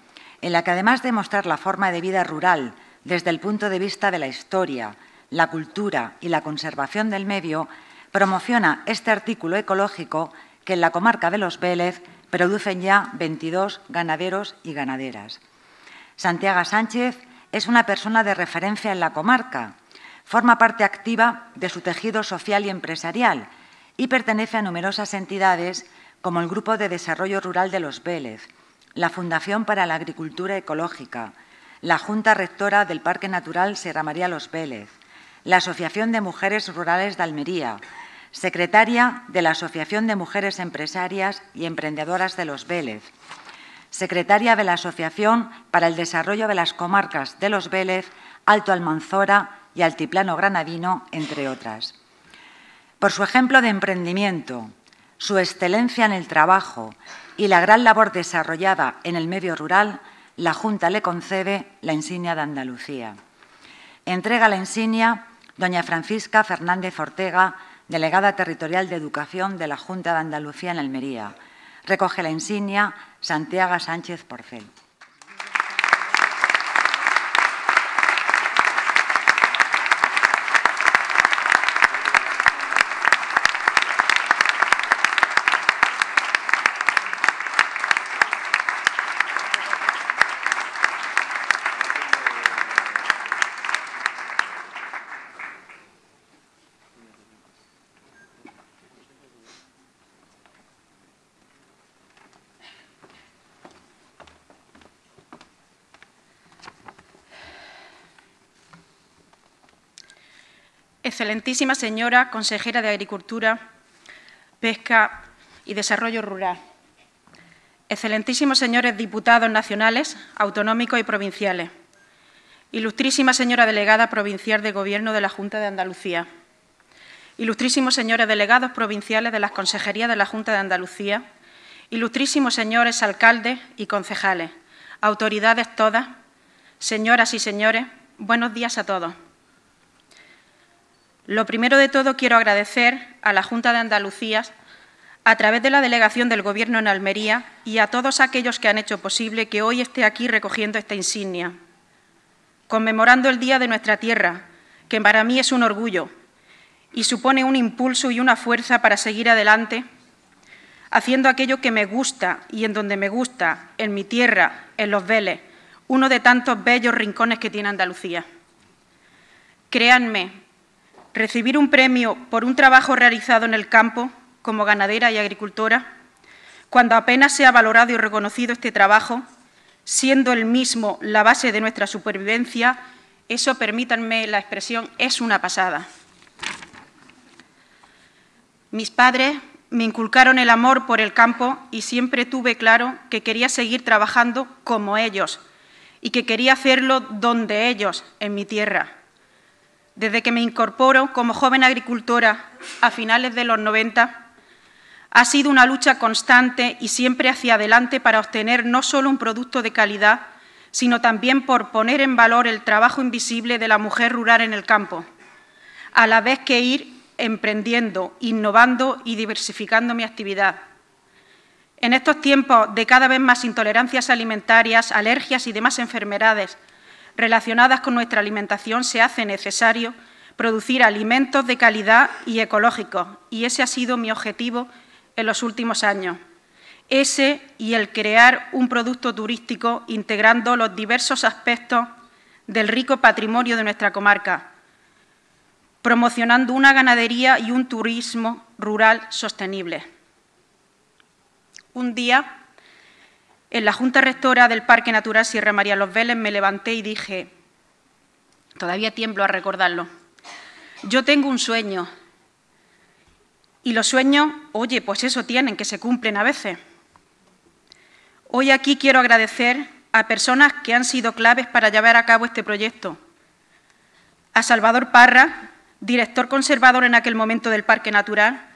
en la que además de mostrar la forma de vida rural desde el punto de vista de la historia, la cultura y la conservación del medio, promociona este artículo ecológico que en la comarca de Los Vélez producen ya 22 ganaderos y ganaderas. Santiago Sánchez es una persona de referencia en la comarca, forma parte activa de su tejido social y empresarial y pertenece a numerosas entidades como el Grupo de Desarrollo Rural de los Vélez, la Fundación para la Agricultura Ecológica, la Junta Rectora del Parque Natural Sierra María Los Vélez, la Asociación de Mujeres Rurales de Almería, secretaria de la Asociación de Mujeres Empresarias y Emprendedoras de Los Vélez, secretaria de la Asociación para el Desarrollo de las Comarcas de Los Vélez, Alto Almanzora y Altiplano Granadino, entre otras. Por su ejemplo de emprendimiento, su excelencia en el trabajo y la gran labor desarrollada en el medio rural, la Junta le concede la insignia de Andalucía. Entrega la insignia doña Francisca Fernández Ortega, delegada territorial de Educación de la Junta de Andalucía en Almería. Recoge la insignia Santiago Sánchez Porcel. excelentísima señora consejera de Agricultura, Pesca y Desarrollo Rural, excelentísimos señores diputados nacionales, autonómicos y provinciales, ilustrísima señora delegada provincial de Gobierno de la Junta de Andalucía, ilustrísimos señores delegados provinciales de las consejerías de la Junta de Andalucía, ilustrísimos señores alcaldes y concejales, autoridades todas, señoras y señores, buenos días a todos. Lo primero de todo, quiero agradecer a la Junta de Andalucía, a través de la delegación del Gobierno en Almería y a todos aquellos que han hecho posible que hoy esté aquí recogiendo esta insignia, conmemorando el Día de nuestra Tierra, que para mí es un orgullo y supone un impulso y una fuerza para seguir adelante, haciendo aquello que me gusta y en donde me gusta, en mi tierra, en Los Vélez, uno de tantos bellos rincones que tiene Andalucía. Créanme, recibir un premio por un trabajo realizado en el campo como ganadera y agricultora, cuando apenas se ha valorado y reconocido este trabajo, siendo el mismo la base de nuestra supervivencia, eso, permítanme la expresión, es una pasada. Mis padres me inculcaron el amor por el campo y siempre tuve claro que quería seguir trabajando como ellos y que quería hacerlo donde ellos, en mi tierra. Desde que me incorporo como joven agricultora a finales de los 90, ha sido una lucha constante y siempre hacia adelante para obtener no solo un producto de calidad, sino también por poner en valor el trabajo invisible de la mujer rural en el campo, a la vez que ir emprendiendo, innovando y diversificando mi actividad. En estos tiempos de cada vez más intolerancias alimentarias, alergias y demás enfermedades, relacionadas con nuestra alimentación se hace necesario producir alimentos de calidad y ecológicos, y ese ha sido mi objetivo en los últimos años. Ese y el crear un producto turístico integrando los diversos aspectos del rico patrimonio de nuestra comarca, promocionando una ganadería y un turismo rural sostenible. Un día en la Junta Rectora del Parque Natural Sierra María Los Vélez me levanté y dije, todavía tiemblo a recordarlo, yo tengo un sueño. Y los sueños, oye, pues eso tienen, que se cumplen a veces. Hoy aquí quiero agradecer a personas que han sido claves para llevar a cabo este proyecto. A Salvador Parra, director conservador en aquel momento del Parque Natural,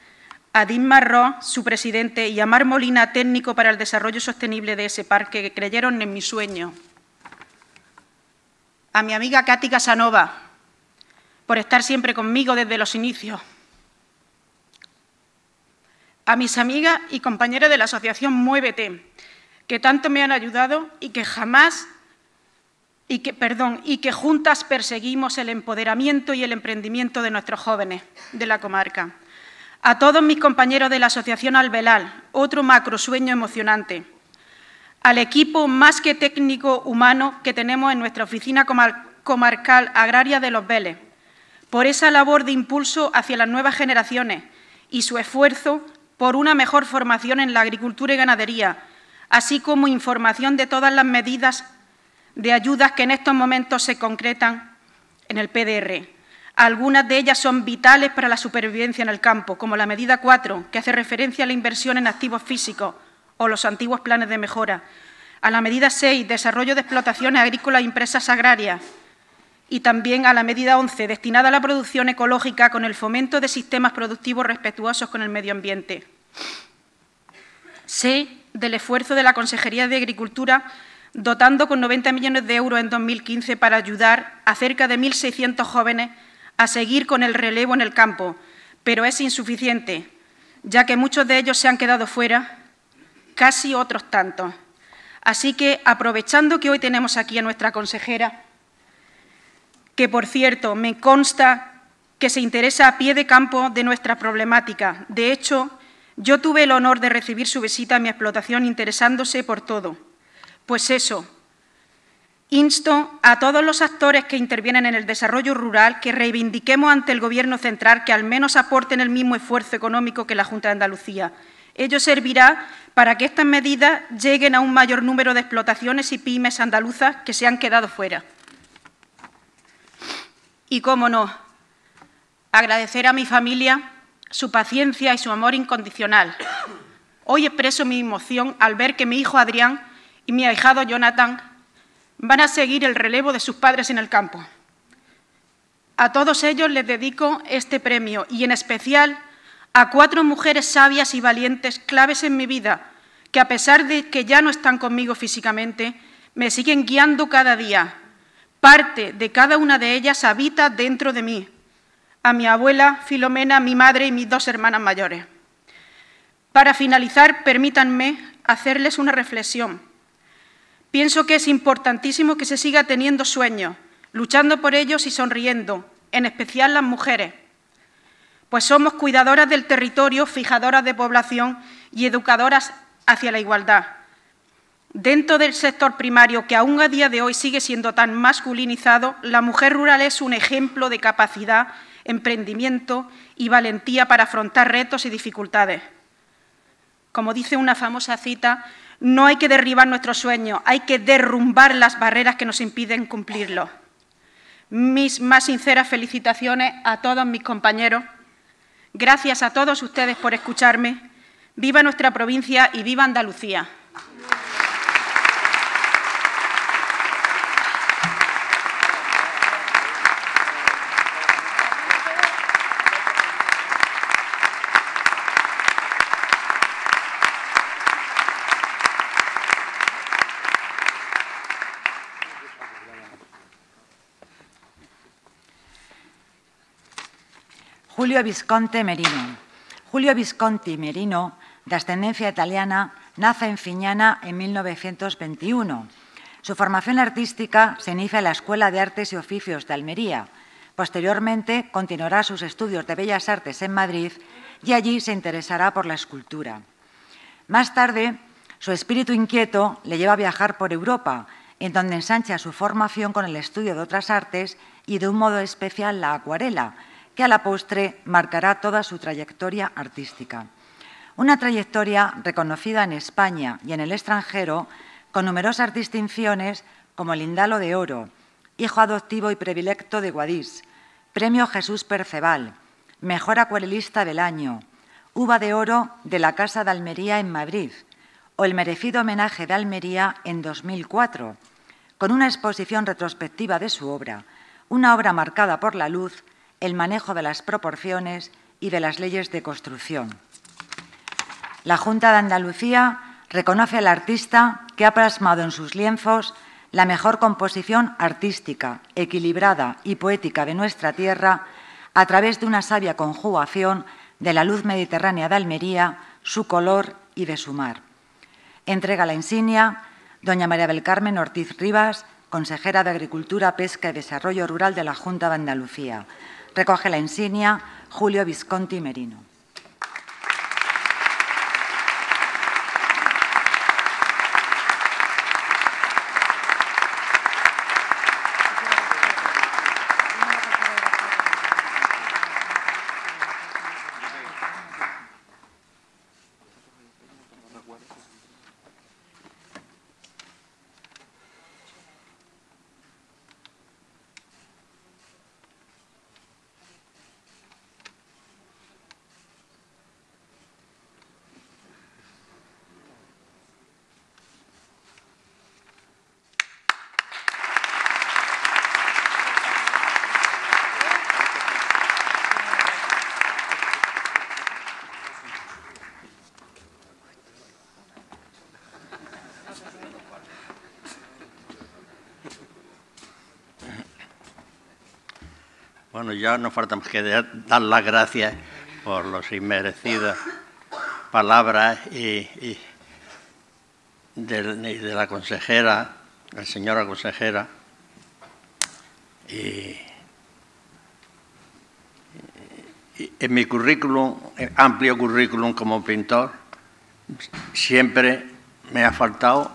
a Dean Marró, su presidente, y a Mar Molina, técnico para el desarrollo sostenible de ese parque, que creyeron en mi sueño. A mi amiga Katy Casanova, por estar siempre conmigo desde los inicios. A mis amigas y compañeras de la asociación Muévete, que tanto me han ayudado y que jamás y que, perdón, y que juntas perseguimos el empoderamiento y el emprendimiento de nuestros jóvenes de la comarca. A todos mis compañeros de la Asociación Albelal, otro macrosueño emocionante. Al equipo más que técnico humano que tenemos en nuestra oficina comarcal agraria de Los Vélez, por esa labor de impulso hacia las nuevas generaciones y su esfuerzo por una mejor formación en la agricultura y ganadería, así como información de todas las medidas de ayudas que en estos momentos se concretan en el PDR. Algunas de ellas son vitales para la supervivencia en el campo, como la medida 4, que hace referencia a la inversión en activos físicos o los antiguos planes de mejora, a la medida 6, desarrollo de explotaciones agrícolas e empresas agrarias, y también a la medida 11, destinada a la producción ecológica con el fomento de sistemas productivos respetuosos con el medio ambiente. Sé del esfuerzo de la Consejería de Agricultura dotando con 90 millones de euros en 2015 para ayudar a cerca de 1.600 jóvenes a seguir con el relevo en el campo, pero es insuficiente, ya que muchos de ellos se han quedado fuera, casi otros tantos. Así que, aprovechando que hoy tenemos aquí a nuestra consejera, que por cierto me consta que se interesa a pie de campo de nuestra problemática. De hecho, yo tuve el honor de recibir su visita a mi explotación interesándose por todo. Pues eso, Insto a todos los actores que intervienen en el desarrollo rural que reivindiquemos ante el Gobierno central que al menos aporten el mismo esfuerzo económico que la Junta de Andalucía. Ello servirá para que estas medidas lleguen a un mayor número de explotaciones y pymes andaluzas que se han quedado fuera. Y cómo no, agradecer a mi familia su paciencia y su amor incondicional. Hoy expreso mi emoción al ver que mi hijo Adrián y mi ahijado Jonathan van a seguir el relevo de sus padres en el campo. A todos ellos les dedico este premio y en especial a cuatro mujeres sabias y valientes, claves en mi vida, que a pesar de que ya no están conmigo físicamente, me siguen guiando cada día. Parte de cada una de ellas habita dentro de mí. A mi abuela, Filomena, mi madre y mis dos hermanas mayores. Para finalizar, permítanme hacerles una reflexión Pienso que es importantísimo que se siga teniendo sueños, luchando por ellos y sonriendo, en especial las mujeres, pues somos cuidadoras del territorio, fijadoras de población y educadoras hacia la igualdad. Dentro del sector primario, que aún a día de hoy sigue siendo tan masculinizado, la mujer rural es un ejemplo de capacidad, emprendimiento y valentía para afrontar retos y dificultades. Como dice una famosa cita, no hay que derribar nuestros sueños, hay que derrumbar las barreras que nos impiden cumplirlo. Mis más sinceras felicitaciones a todos mis compañeros. Gracias a todos ustedes por escucharme. Viva nuestra provincia y viva Andalucía. Julio Visconti Merino. Julio Visconti Merino, de ascendencia italiana, nace en Fiñana en 1921. Su formación artística se inicia en la Escuela de Artes y Oficios de Almería. Posteriormente continuará sus estudios de Bellas Artes en Madrid y allí se interesará por la escultura. Más tarde, su espíritu inquieto le lleva a viajar por Europa, en donde ensancha su formación con el estudio de otras artes y de un modo especial la acuarela, que a la postre marcará toda su trayectoria artística. Una trayectoria reconocida en España y en el extranjero con numerosas distinciones como el Lindalo de Oro, Hijo Adoptivo y Predilecto de Guadís, Premio Jesús Perceval, Mejor Acuarelista del Año, Uva de Oro de la Casa de Almería en Madrid o el merecido homenaje de Almería en 2004, con una exposición retrospectiva de su obra, una obra marcada por la luz el manejo de las proporciones y de las leyes de construcción. La Junta de Andalucía reconoce al artista que ha plasmado en sus lienzos la mejor composición artística, equilibrada y poética de nuestra tierra a través de una sabia conjugación de la luz mediterránea de Almería, su color y de su mar. Entrega la insignia doña María del Carmen Ortiz Rivas, consejera de Agricultura, Pesca y Desarrollo Rural de la Junta de Andalucía, recoge la insignia Julio Visconti Merino. Bueno, ya no falta más que dar las gracias por las inmerecidas palabras de, la consejera, la señora consejera, en mi currículum, amplio currículum como pintor, siempre me ha faltado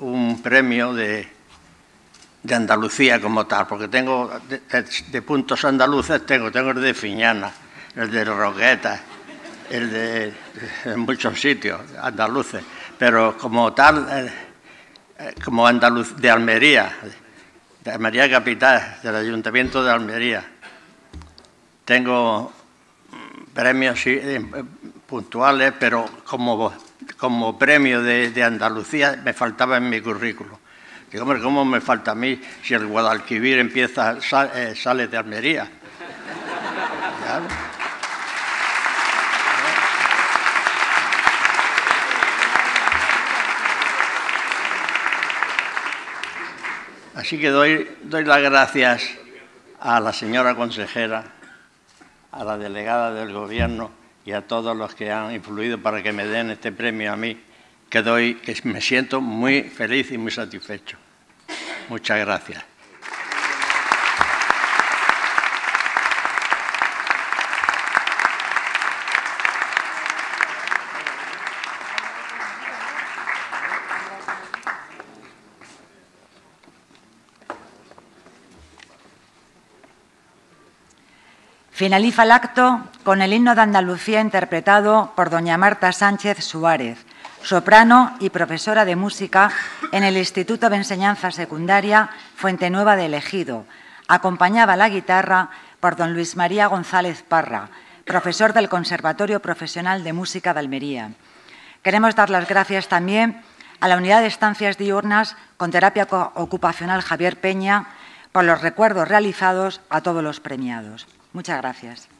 un premio de de Andalucía como tal, porque tengo de, puntos andaluces, tengo, tengo el de Fiñana, el de Roqueta el de, muchos sitios andaluces, pero como tal, eh, eh, como andaluz de Almería, de Almería Capital, del Ayuntamiento de Almería, tengo mm, premios eh, puntuales, pero como, como premio de, de Andalucía me faltaba en mi currículum hombre, ¿cómo me falta a mí si el Guadalquivir empieza, eh, sale de Almería? Así que doy, doy las gracias a la señora consejera, a la delegada del Gobierno y a todos los que han influido para que me den este premio a mí que doy, que me siento muy feliz y muy satisfecho. Muchas gracias. Finaliza el acto con el himno de Andalucía interpretado por doña Marta Sánchez Suárez soprano y profesora de música en el Instituto de Enseñanza Secundaria Fuente Nueva de Elegido. Acompañaba la guitarra por don Luis María González Parra, profesor del Conservatorio Profesional de Música de Almería. Queremos dar las gracias también a la Unidad de Estancias Diurnas con Terapia Ocupacional Javier Peña por los recuerdos realizados a todos los premiados. Muchas gracias.